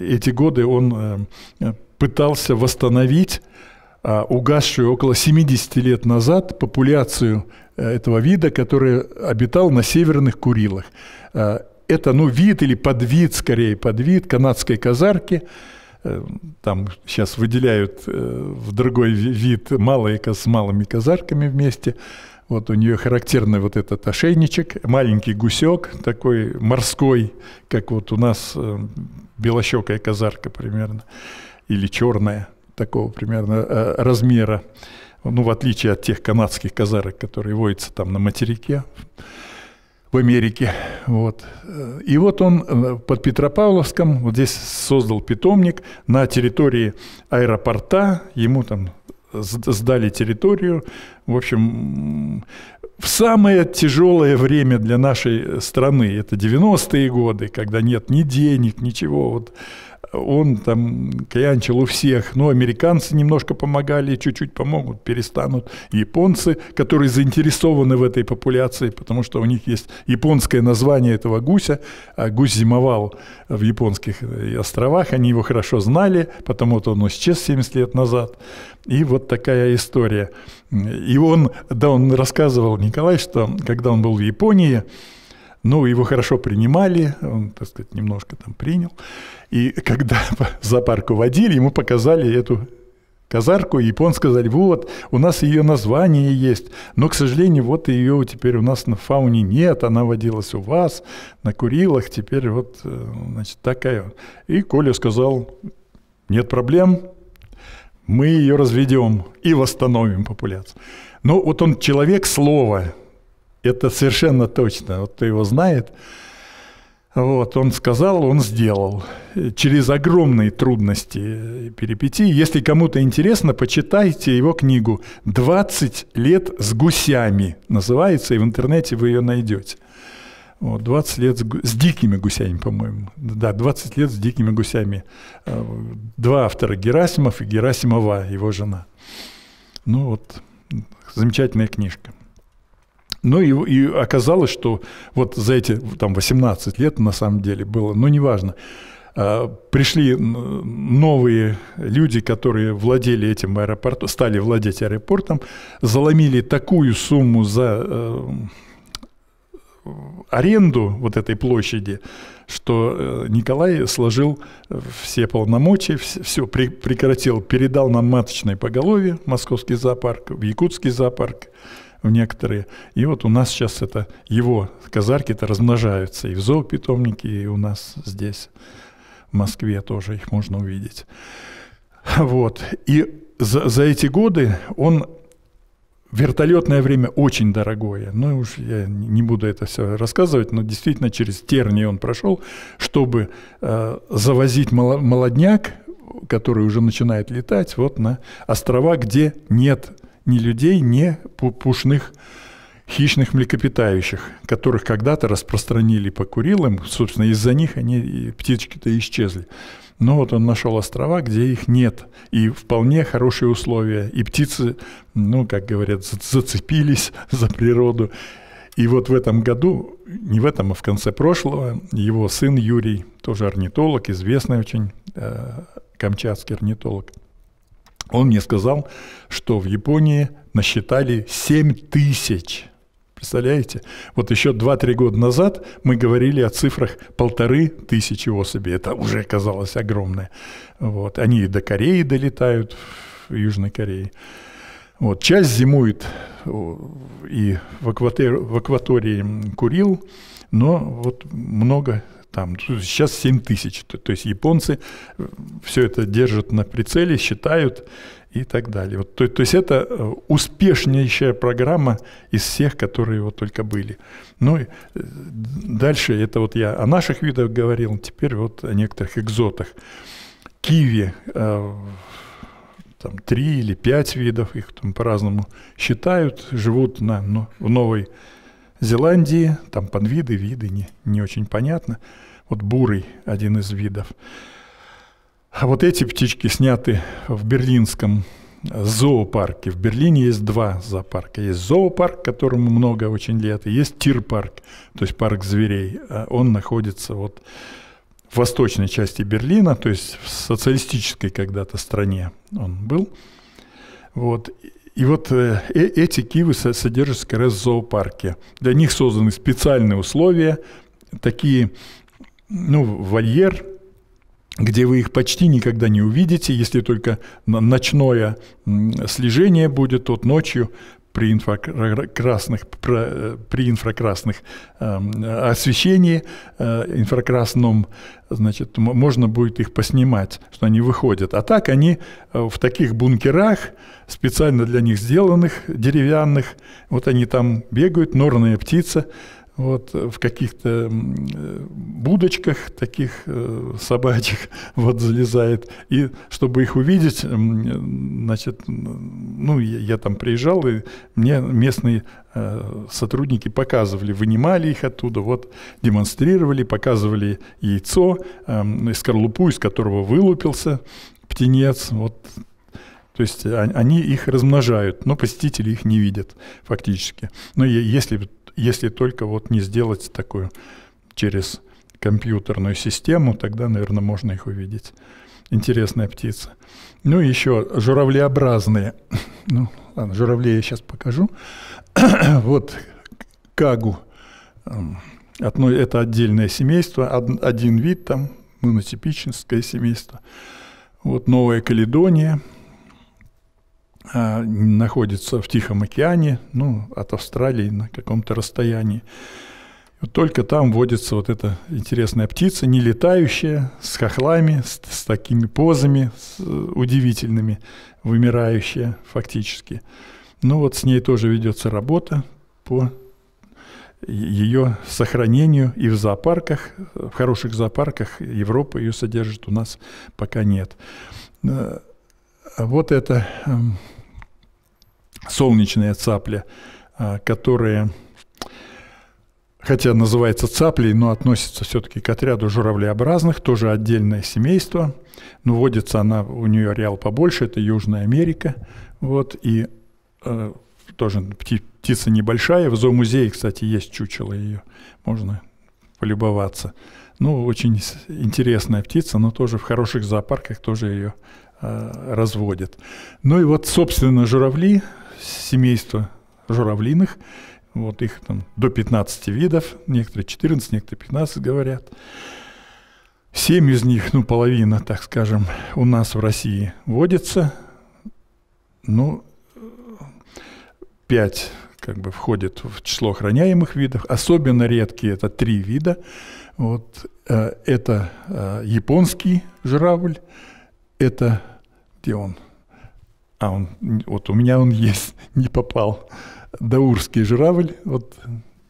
эти годы он пытался восстановить а, угасшую около 70 лет назад популяцию этого вида, который обитал на северных Курилах это ну, вид или подвид, скорее подвид канадской казарки. Э, там сейчас выделяют э, в другой вид малые с малыми казарками вместе. Вот у нее характерный вот этот ошейничек, маленький гусек, такой морской, как вот у нас э, белощекая казарка примерно, или черная такого примерно размера ну, в отличие от тех канадских казарок, которые водятся там на материке, в Америке. Вот. И вот он э, под Петропавловском, вот здесь создал питомник на территории аэропорта, ему там сдали территорию. В общем, в самое тяжелое время для нашей страны, это 90-е годы, когда нет ни денег, ничего, вот он там клянчил у всех, но ну, американцы немножко помогали, чуть-чуть помогут, перестанут. Японцы, которые заинтересованы в этой популяции, потому что у них есть японское название этого гуся, а гусь зимовал в японских э, островах, они его хорошо знали, потому что он исчез 70 лет назад. И вот такая история. И он, да, он рассказывал, Николай, что когда он был в Японии, ну, его хорошо принимали, он, так сказать, немножко там принял. И когда в зоопарку водили, ему показали эту казарку, и япон сказали, вот, у нас ее название есть, но, к сожалению, вот ее теперь у нас на фауне нет, она водилась у вас, на Курилах, теперь вот, э, значит, такая. И Коля сказал, нет проблем, мы ее разведем и восстановим популяцию. Но ну, вот он человек слова, это совершенно точно. Вот кто его знает, вот, он сказал, он сделал. Через огромные трудности перипетии. Если кому-то интересно, почитайте его книгу «20 лет с гусями» называется, и в интернете вы ее найдете. Вот, 20 лет с, с дикими гусями, по-моему. Да, 20 лет с дикими гусями. А, два автора, Герасимов и Герасимова, его жена. Ну вот, замечательная книжка. Ну и, и оказалось, что вот за эти там 18 лет на самом деле было, ну неважно, а, пришли новые люди, которые владели этим аэропортом, стали владеть аэропортом, заломили такую сумму за э, аренду вот этой площади, что э, Николай сложил все полномочия, все, прекратил, передал нам маточное поголовье, Московский зоопарк, в Якутский зоопарк, в некоторые. И вот у нас сейчас это, его казарки-то размножаются и в зоопитомнике, и у нас здесь, в Москве тоже их можно увидеть. Вот. И за, за эти годы он Вертолетное время очень дорогое. Ну уж я не буду это все рассказывать, но действительно через тернии он прошел, чтобы э, завозить молодняк, который уже начинает летать, вот на острова, где нет ни людей, ни пушных хищных млекопитающих, которых когда-то распространили по Курилам. Собственно, из-за них они, птички-то исчезли. Но вот он нашел острова, где их нет. И вполне хорошие условия. И птицы, ну, как говорят, зацепились за природу. И вот в этом году, не в этом, а в конце прошлого, его сын Юрий, тоже орнитолог, известный очень э, камчатский орнитолог – он мне сказал, что в Японии насчитали 7 тысяч. Представляете? Вот еще 2-3 года назад мы говорили о цифрах полторы тысячи особей. Это уже казалось огромное. Вот. Они и до Кореи долетают, в Южной Корее. Вот. Часть зимует и в, акватер, в акватории Курил, но вот много там, сейчас 7 тысяч. То есть японцы э, все это держат на прицеле, считают и так далее. Вот, то, то есть это э, успешнейшая программа из всех, которые вот только были. Ну и э, дальше это вот я о наших видах говорил, теперь вот о некоторых экзотах. Киви, там три или пять видов, их там по-разному считают, живут на, ну, в Новой Зеландии, там подвиды, виды не, не очень понятно. Вот бурый один из видов. А вот эти птички сняты в берлинском э, зоопарке. В Берлине есть два зоопарка. Есть зоопарк, которому много очень лет, и есть тирпарк, то есть парк зверей. А он находится вот в восточной части Берлина, то есть в социалистической когда-то стране он был. Вот. И вот э, э эти кивы содержатся как раз в зоопарке. Для них созданы специальные условия, такие, ну, вольер, где вы их почти никогда не увидите, если только ночное слежение будет, вот ночью при инфракрасных, при эм, инфракрасных освещении, э, инфракрасном, значит, можно будет их поснимать, что они выходят. А так они э, в таких бункерах, специально для них сделанных, деревянных, вот они там бегают, норная птица, вот, э, в каких-то э, будочках таких э, собачьих вот залезает. И чтобы их увидеть, значит, ну, я, я там приезжал, и мне местные сотрудники показывали, вынимали их оттуда, вот, демонстрировали, показывали яйцо, э, скорлупу, из которого вылупился птенец, вот то есть а, они их размножают, но посетители их не видят фактически. Но если если только вот не сделать такую через компьютерную систему, тогда, наверное, можно их увидеть. Интересная птица. Ну и еще журавлеобразные. Ну, ладно, журавлей я сейчас покажу. вот кагу. Одно, это отдельное семейство, од, один вид там, монотипическое семейство. Вот Новая Каледония – а, находится в Тихом океане, ну, от Австралии на каком-то расстоянии. Вот только там водится вот эта интересная птица, не летающая, с хохлами, с, с такими позами с, э, удивительными, вымирающая фактически. Ну вот с ней тоже ведется работа по ее сохранению и в зоопарках, в хороших зоопарках Европы ее содержит, у нас пока нет. Э, вот это эм, солнечные цапли, а, которые, хотя называется цаплей, но относится все-таки к отряду журавлеобразных, тоже отдельное семейство. Но водится она, у нее ареал побольше, это Южная Америка. Вот, и э, тоже пти, птица небольшая. В зоомузее, кстати, есть чучело ее, можно полюбоваться. Ну, очень интересная птица, но тоже в хороших зоопарках тоже ее э, разводят. Ну и вот, собственно, журавли семейство журавлиных. Вот их там до 15 видов, некоторые 14, некоторые 15 говорят. Семь из них, ну, половина, так скажем, у нас в России водится. Ну, пять как бы входит в число охраняемых видов. Особенно редкие – это три вида. Вот, э, это э, японский журавль, это где он – а он, вот у меня он есть, не попал. Даурский журавль, вот,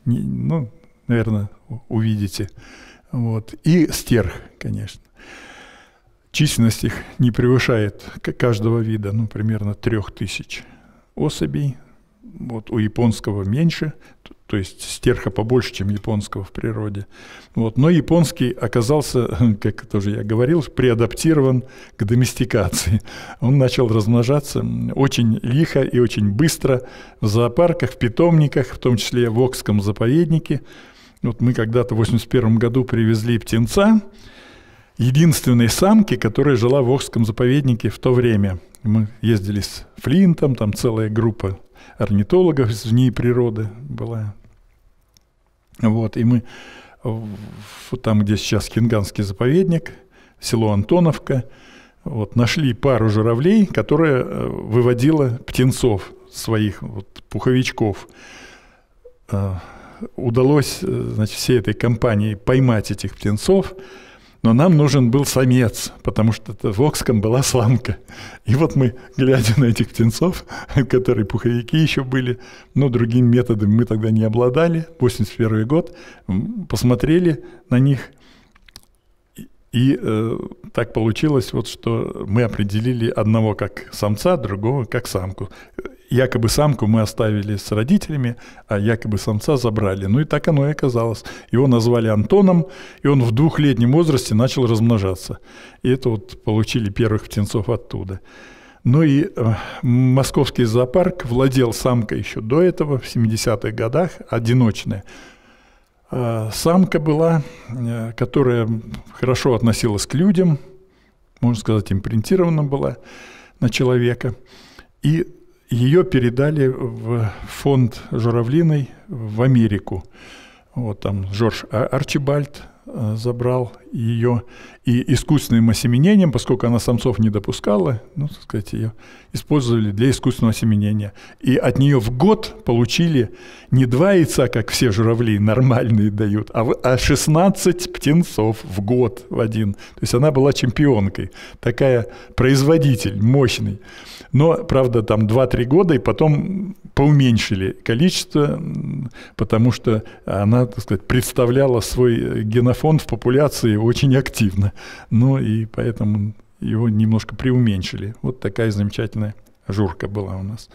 не, ну, наверное, увидите. Вот. И стерх, конечно. Численность их не превышает каждого вида, ну, примерно трех тысяч особей. Вот у японского меньше, то есть стерха побольше, чем японского в природе. Вот. Но японский оказался, как тоже я говорил, приадаптирован к доместикации. Он начал размножаться очень лихо и очень быстро в зоопарках, в питомниках, в том числе в Окском заповеднике. Вот мы когда-то в 1981 году привезли птенца, единственной самки, которая жила в Охском заповеднике в то время. Мы ездили с Флинтом, там целая группа орнитологов из ней природы была. Вот, и мы там, где сейчас Кинганский заповедник, село Антоновка, вот, нашли пару журавлей, которая э, выводила птенцов своих, вот, пуховичков. Э, удалось, э, значит, всей этой компании поймать этих птенцов – но нам нужен был самец, потому что в Окском была самка. И вот мы, глядя на этих птенцов, которые пуховики еще были, но другим методом мы тогда не обладали, 81 год, посмотрели на них, и э, так получилось, вот, что мы определили одного как самца, другого как самку якобы самку мы оставили с родителями, а якобы самца забрали. Ну и так оно и оказалось. Его назвали Антоном, и он в двухлетнем возрасте начал размножаться. И это вот получили первых птенцов оттуда. Ну и э, московский зоопарк владел самкой еще до этого, в 70-х годах, одиночная. Э, самка была, э, которая хорошо относилась к людям, можно сказать, импринтирована была на человека. И ее передали в фонд Журавлиной в Америку. Вот там Жорж а-, Арчибальд э, забрал ее и искусственным осеменением, поскольку она самцов не допускала, ну, так сказать, ее использовали для искусственного осеменения. И от нее в год получили не два яйца, как все журавли нормальные дают, а 16 а птенцов в год в один. То есть она была чемпионкой, такая производитель мощный но, правда, там 2-3 года, и потом поуменьшили количество, потому что она, так сказать, представляла свой генофонд в популяции очень активно. Ну и поэтому его немножко приуменьшили. Вот такая замечательная журка была у нас.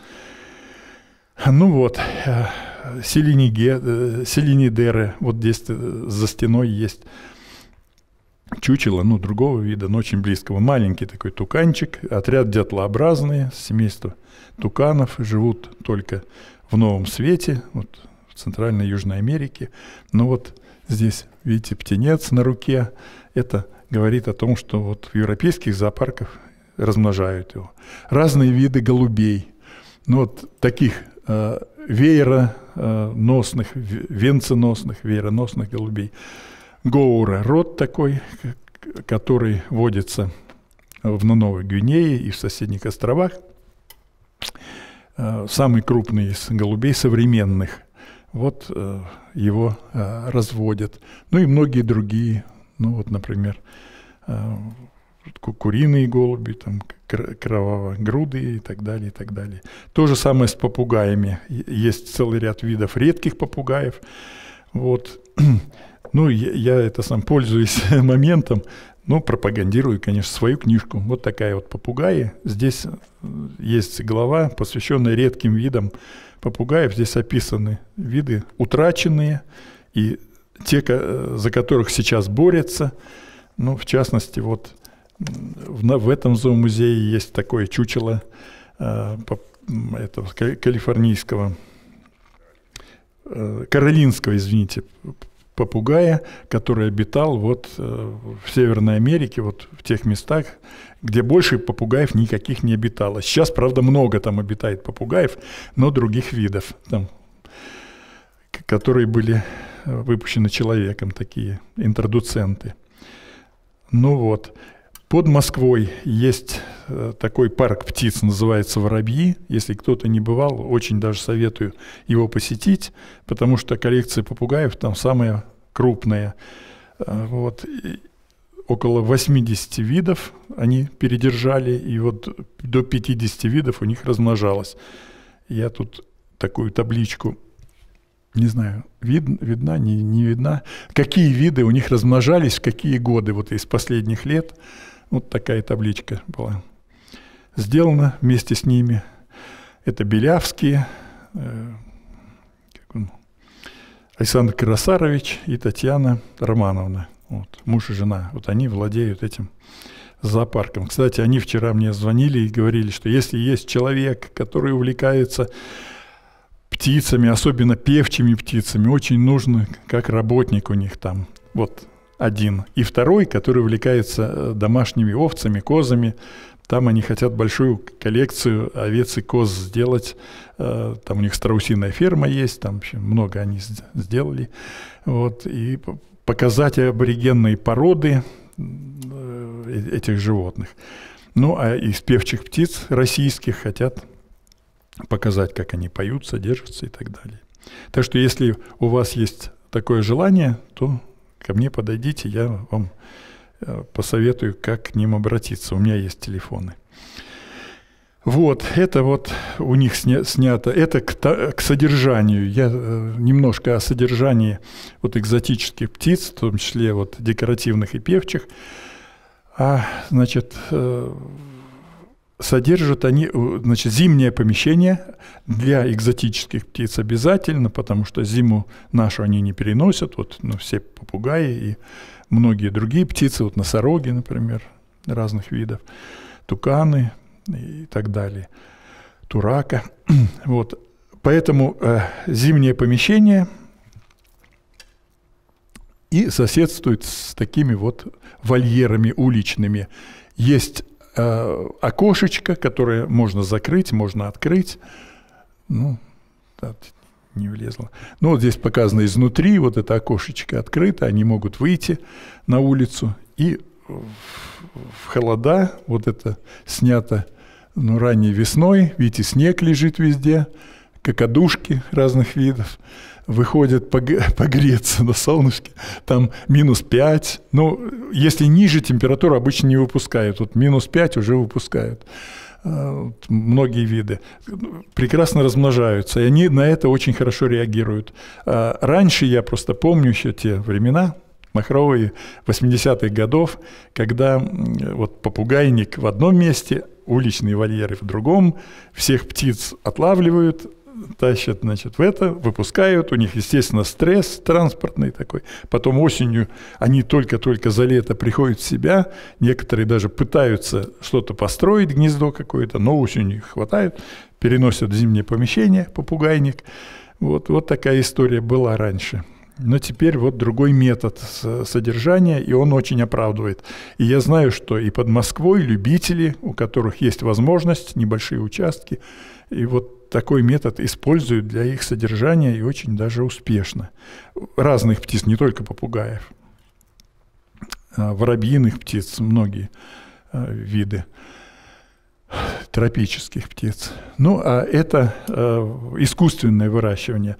Ну вот, э, селениге, э, селенидеры, вот здесь э, за стеной есть чучело, ну, другого вида, но очень близкого. Маленький такой туканчик, отряд дятлообразные, семейство туканов, живут только в Новом Свете, вот в Центральной Южной Америке. Но вот здесь, видите, птенец на руке. Это говорит о том, что вот в европейских зоопарках размножают его. Разные виды голубей. Ну, вот таких э, э носных, венценосных, веероносных голубей – Гоура – род такой, который водится в Новой Гвинее и в соседних островах. Э, самый крупный из голубей современных. Вот э, его э, разводят. Ну и многие другие. Ну вот, например, куриные голуби, там, кровавогрудые и так далее, и так далее. То же самое с попугаями. Есть целый ряд видов редких попугаев. Вот. Ну, я, я это сам пользуюсь моментом, но пропагандирую, конечно, свою книжку. Вот такая вот попугаи. Здесь э, есть глава, посвященная редким видам попугаев. Здесь описаны виды утраченные и те, э, за которых сейчас борются. Ну, в частности, вот в, в этом зоомузее есть такое чучело э, этого калифорнийского, каролинского, извините, попугая, который обитал вот э, в Северной Америке, вот в тех местах, где больше попугаев никаких не обитало. Сейчас, правда, много там обитает попугаев, но других видов, там, которые были э, выпущены человеком, такие интродуценты. Ну вот, под Москвой есть э, такой парк птиц, называется «Воробьи». Если кто-то не бывал, очень даже советую его посетить, потому что коллекция попугаев там самая крупная. Э, вот. около 80 видов они передержали, и вот до 50 видов у них размножалось. Я тут такую табличку не знаю, вид, видна, не, не видна, какие виды у них размножались, в какие годы, вот из последних лет – вот такая табличка была. Сделана вместе с ними. Это Белявские, э, Александр Красарович и Татьяна Романовна. Вот, муж и жена. Вот они владеют этим зоопарком. Кстати, они вчера мне звонили и говорили, что если есть человек, который увлекается птицами, особенно певчими птицами, очень нужно как работник у них там. Вот один. И второй, который увлекается э, домашними овцами, козами. Там они хотят большую коллекцию овец и коз сделать. Э, там у них страусиная ферма есть, там вообще много они сделали. Вот, и показать аборигенные породы э, этих животных. Ну, а из певчих птиц российских хотят показать, как они поют, содержатся и так далее. Так что если у вас есть такое желание, то Ко мне подойдите, я вам э, посоветую, как к ним обратиться. У меня есть телефоны. Вот, это вот у них сня, снято, это к, к содержанию. Я э, немножко о содержании вот экзотических птиц, в том числе вот декоративных и певчих. А, значит, э, содержат они э, значит, зимнее помещение для экзотических птиц обязательно, потому что зиму нашу они не переносят. Вот ну, все попугаи и многие другие птицы, вот носороги, например, разных видов, туканы и так далее, турака. вот. Поэтому э, зимнее помещение и соседствует с такими вот вольерами уличными. Есть Э, окошечко, которое можно закрыть, можно открыть. Ну, не влезло. Ну, вот здесь показано изнутри, вот это окошечко открыто, они могут выйти на улицу. И в холода, вот это снято ну, ранней весной, видите, снег лежит везде, какодушки разных видов выходят погреться на солнышке, там минус 5. Ну, если ниже температура, обычно не выпускают. Вот минус 5 уже выпускают э, многие виды, прекрасно размножаются, и они на это очень хорошо реагируют. А раньше я просто помню еще те времена, махровые 80-х годов, когда вот попугайник в одном месте, уличные вольеры в другом, всех птиц отлавливают, тащат, значит, в это, выпускают, у них, естественно, стресс транспортный такой. Потом осенью они только-только за лето приходят в себя, некоторые даже пытаются что-то построить, гнездо какое-то, но осенью их хватает, переносят в зимнее помещение, попугайник. Вот, вот такая история была раньше. Но теперь вот другой метод содержания, и он очень оправдывает. И я знаю, что и под Москвой любители, у которых есть возможность, небольшие участки, и вот такой метод используют для их содержания и очень даже успешно. Разных птиц, не только попугаев. А, воробьиных птиц многие а, виды тропических птиц. Ну, а это а, искусственное выращивание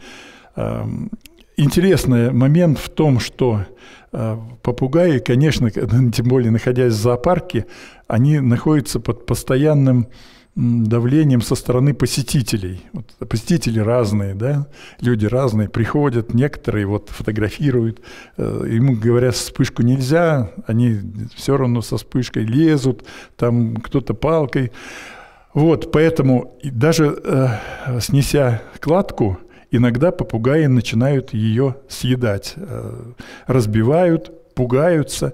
интересный момент в том, что э, попугаи, конечно, тем более находясь в зоопарке, они находятся под постоянным давлением со стороны посетителей. Вот посетители разные, да, люди разные приходят, некоторые вот фотографируют, э, ему говорят, вспышку нельзя, они все равно со вспышкой лезут, там кто-то палкой. Вот, поэтому даже э, э, снеся кладку, Иногда попугаи начинают ее съедать, э, разбивают, пугаются.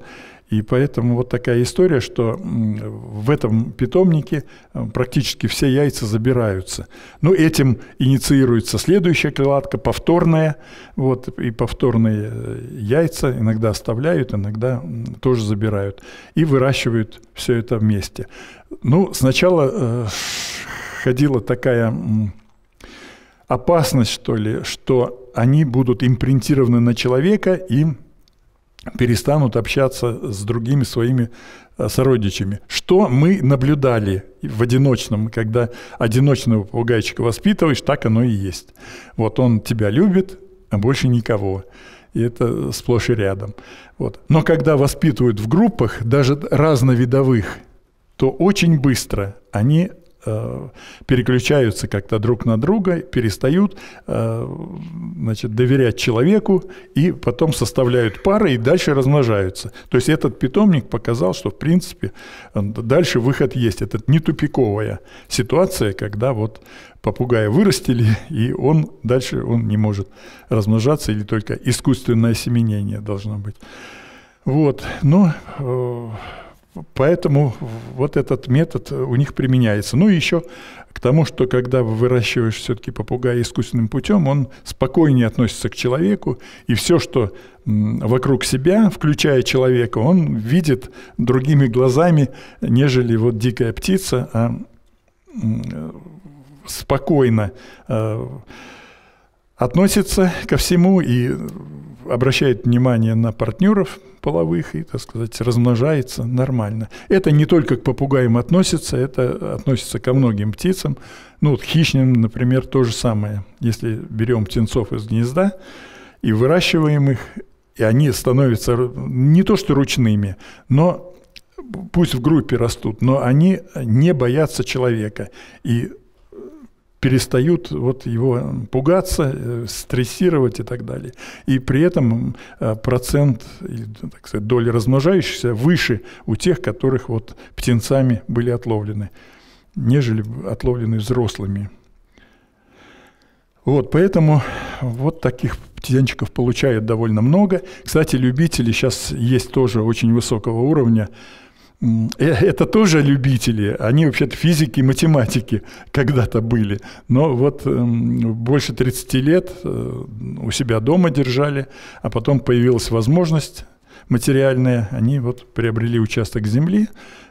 И поэтому вот такая история, что в этом питомнике э, практически все яйца забираются. Ну, этим инициируется следующая кладка, повторная. Вот, и повторные э, яйца иногда оставляют, иногда тоже забирают. И выращивают все это вместе. Ну, сначала ходила такая опасность, что ли, что они будут импринтированы на человека и перестанут общаться с другими своими э, сородичами. Что мы наблюдали в одиночном, когда одиночного попугайчика воспитываешь, так оно и есть. Вот он тебя любит, а больше никого. И это сплошь и рядом. Вот. Но когда воспитывают в группах, даже разновидовых, то очень быстро они Э, переключаются как-то друг на друга, перестают э, значит, доверять человеку и потом составляют пары и дальше размножаются. То есть этот питомник показал, что в принципе дальше выход есть. Это не тупиковая ситуация, когда вот попугая вырастили, и он дальше он не может размножаться, или только искусственное семенение должно быть. Вот, но э, Поэтому вот этот метод у них применяется. Ну и еще к тому, что когда выращиваешь все-таки попугая искусственным путем, он спокойнее относится к человеку, и все, что вокруг себя, включая человека, он видит другими глазами, нежели вот дикая птица, а спокойно э, относится ко всему и обращает внимание на партнеров половых и, так сказать, размножается нормально. Это не только к попугаям относится, это относится ко многим птицам. Ну, вот хищным, например, то же самое. Если берем птенцов из гнезда и выращиваем их, и они становятся не то что ручными, но пусть в группе растут, но они не боятся человека. И перестают вот его пугаться, э, стрессировать и так далее. И при этом э, процент, ну, так сказать, доля размножающихся выше у тех, которых вот птенцами были отловлены, нежели отловлены взрослыми. Вот, поэтому вот таких птенчиков получают довольно много. Кстати, любители сейчас есть тоже очень высокого уровня Э, это тоже любители, они вообще-то физики и математики когда-то были, но вот эм, больше 30 лет э, у себя дома держали, а потом появилась возможность материальная, они вот приобрели участок земли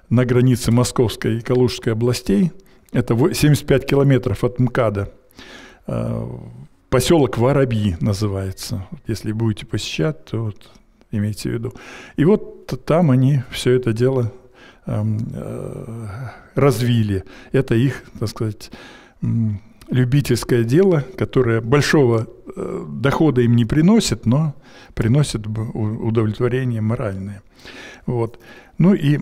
на границе Московской и Калужской областей, это 75 километров от МКАДа, э, поселок Воробьи называется, если будете посещать, то вот имейте в виду. И вот там они все это дело эм, э, развили. Это их, так сказать, любительское дело, которое большого э, дохода им не приносит, но приносит удовлетворение моральное. Вот. Ну и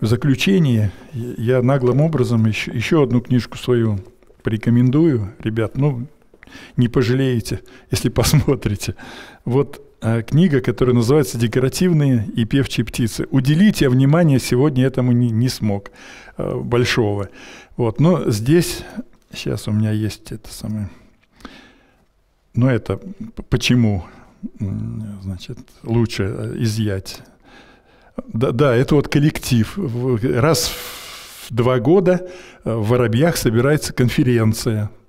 в заключение я наглым образом еще, еще одну книжку свою порекомендую. Ребят, ну, не пожалеете, если посмотрите. Вот Э, книга, которая называется «Декоративные и певчие птицы». Уделить я внимание сегодня этому не, не смог э, большого. Вот, но здесь, сейчас у меня есть это самое... Но ну, это почему, значит, лучше э, изъять. Да, да, это вот коллектив. Раз в два года в Воробьях собирается конференция –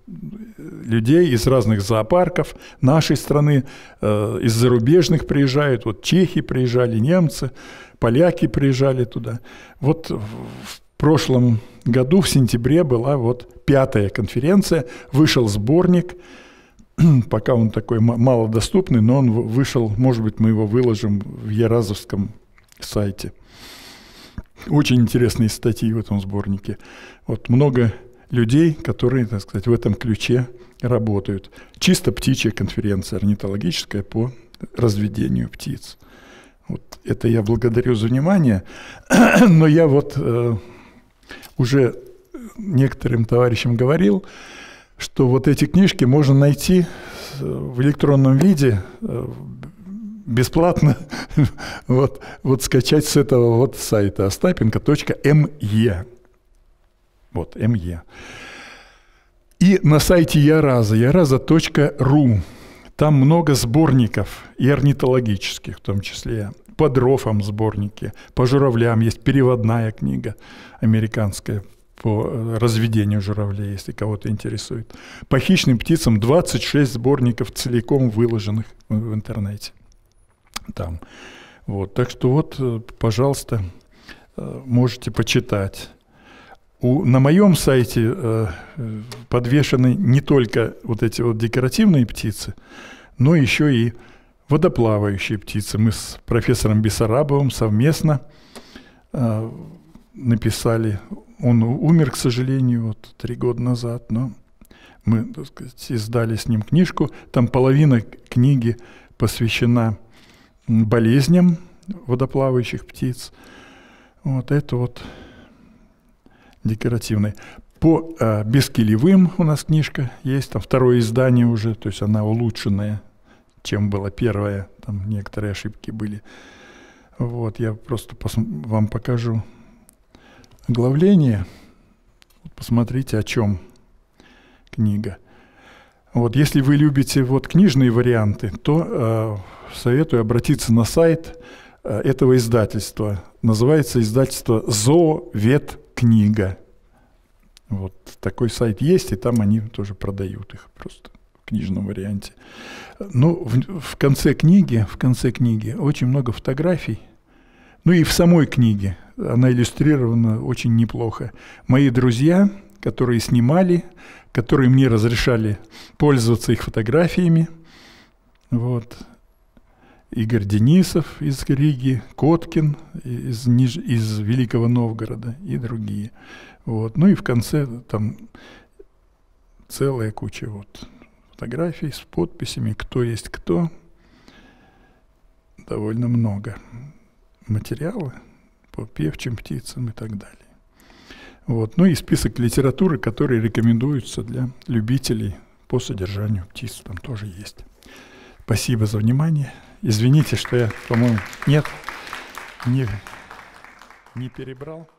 людей из разных зоопарков нашей страны, э, из зарубежных приезжают, вот чехи приезжали, немцы, поляки приезжали туда. Вот в прошлом году, в сентябре, была вот пятая конференция, вышел сборник, пока он такой малодоступный, но он вышел, может быть, мы его выложим в Яразовском сайте. Очень интересные статьи в этом сборнике. Вот много людей, которые, так сказать, в этом ключе работают. Чисто птичья конференция орнитологическая по разведению птиц. Вот это я благодарю за внимание, но я вот э, уже некоторым товарищам говорил, что вот эти книжки можно найти в электронном виде э, бесплатно вот, вот скачать с этого вот сайта остапенко.me. Вот, МЕ. E. И на сайте Яраза, яраза.ру. Там много сборников, и орнитологических в том числе, по дрофам сборники, по журавлям. Есть переводная книга американская по э, разведению журавлей, если кого-то интересует. По хищным птицам 26 сборников целиком выложенных в интернете. Там. Вот. Так что вот, э, пожалуйста, э, можете почитать. У, на моем сайте э, подвешены не только вот эти вот декоративные птицы, но еще и водоплавающие птицы. Мы с профессором Бессарабовым совместно э, написали. Он умер, к сожалению, вот три года назад, но мы, так сказать, издали с ним книжку. Там половина книги посвящена болезням водоплавающих птиц. Вот это вот декоративной. По э, бескилевым у нас книжка есть, там второе издание уже, то есть она улучшенная, чем была первая, там некоторые ошибки были. Вот, я просто вам покажу оглавление. Посмотрите, о чем книга. Вот, если вы любите вот книжные варианты, то э, советую обратиться на сайт э, этого издательства. Называется издательство «Зоовет книга. Вот такой сайт есть, и там они тоже продают их просто в книжном варианте. Ну, в, в конце книги, в конце книги очень много фотографий. Ну и в самой книге она иллюстрирована очень неплохо. Мои друзья, которые снимали, которые мне разрешали пользоваться их фотографиями, вот, Игорь Денисов из Риги, Коткин из, Ниж... из Великого Новгорода и другие. Вот. Ну и в конце там целая куча вот фотографий с подписями, кто есть кто. Довольно много материала по певчим птицам и так далее. Вот. Ну и список литературы, которые рекомендуются для любителей по содержанию птиц, там тоже есть. Спасибо за внимание. Извините, что я, по-моему, нет, не, не перебрал.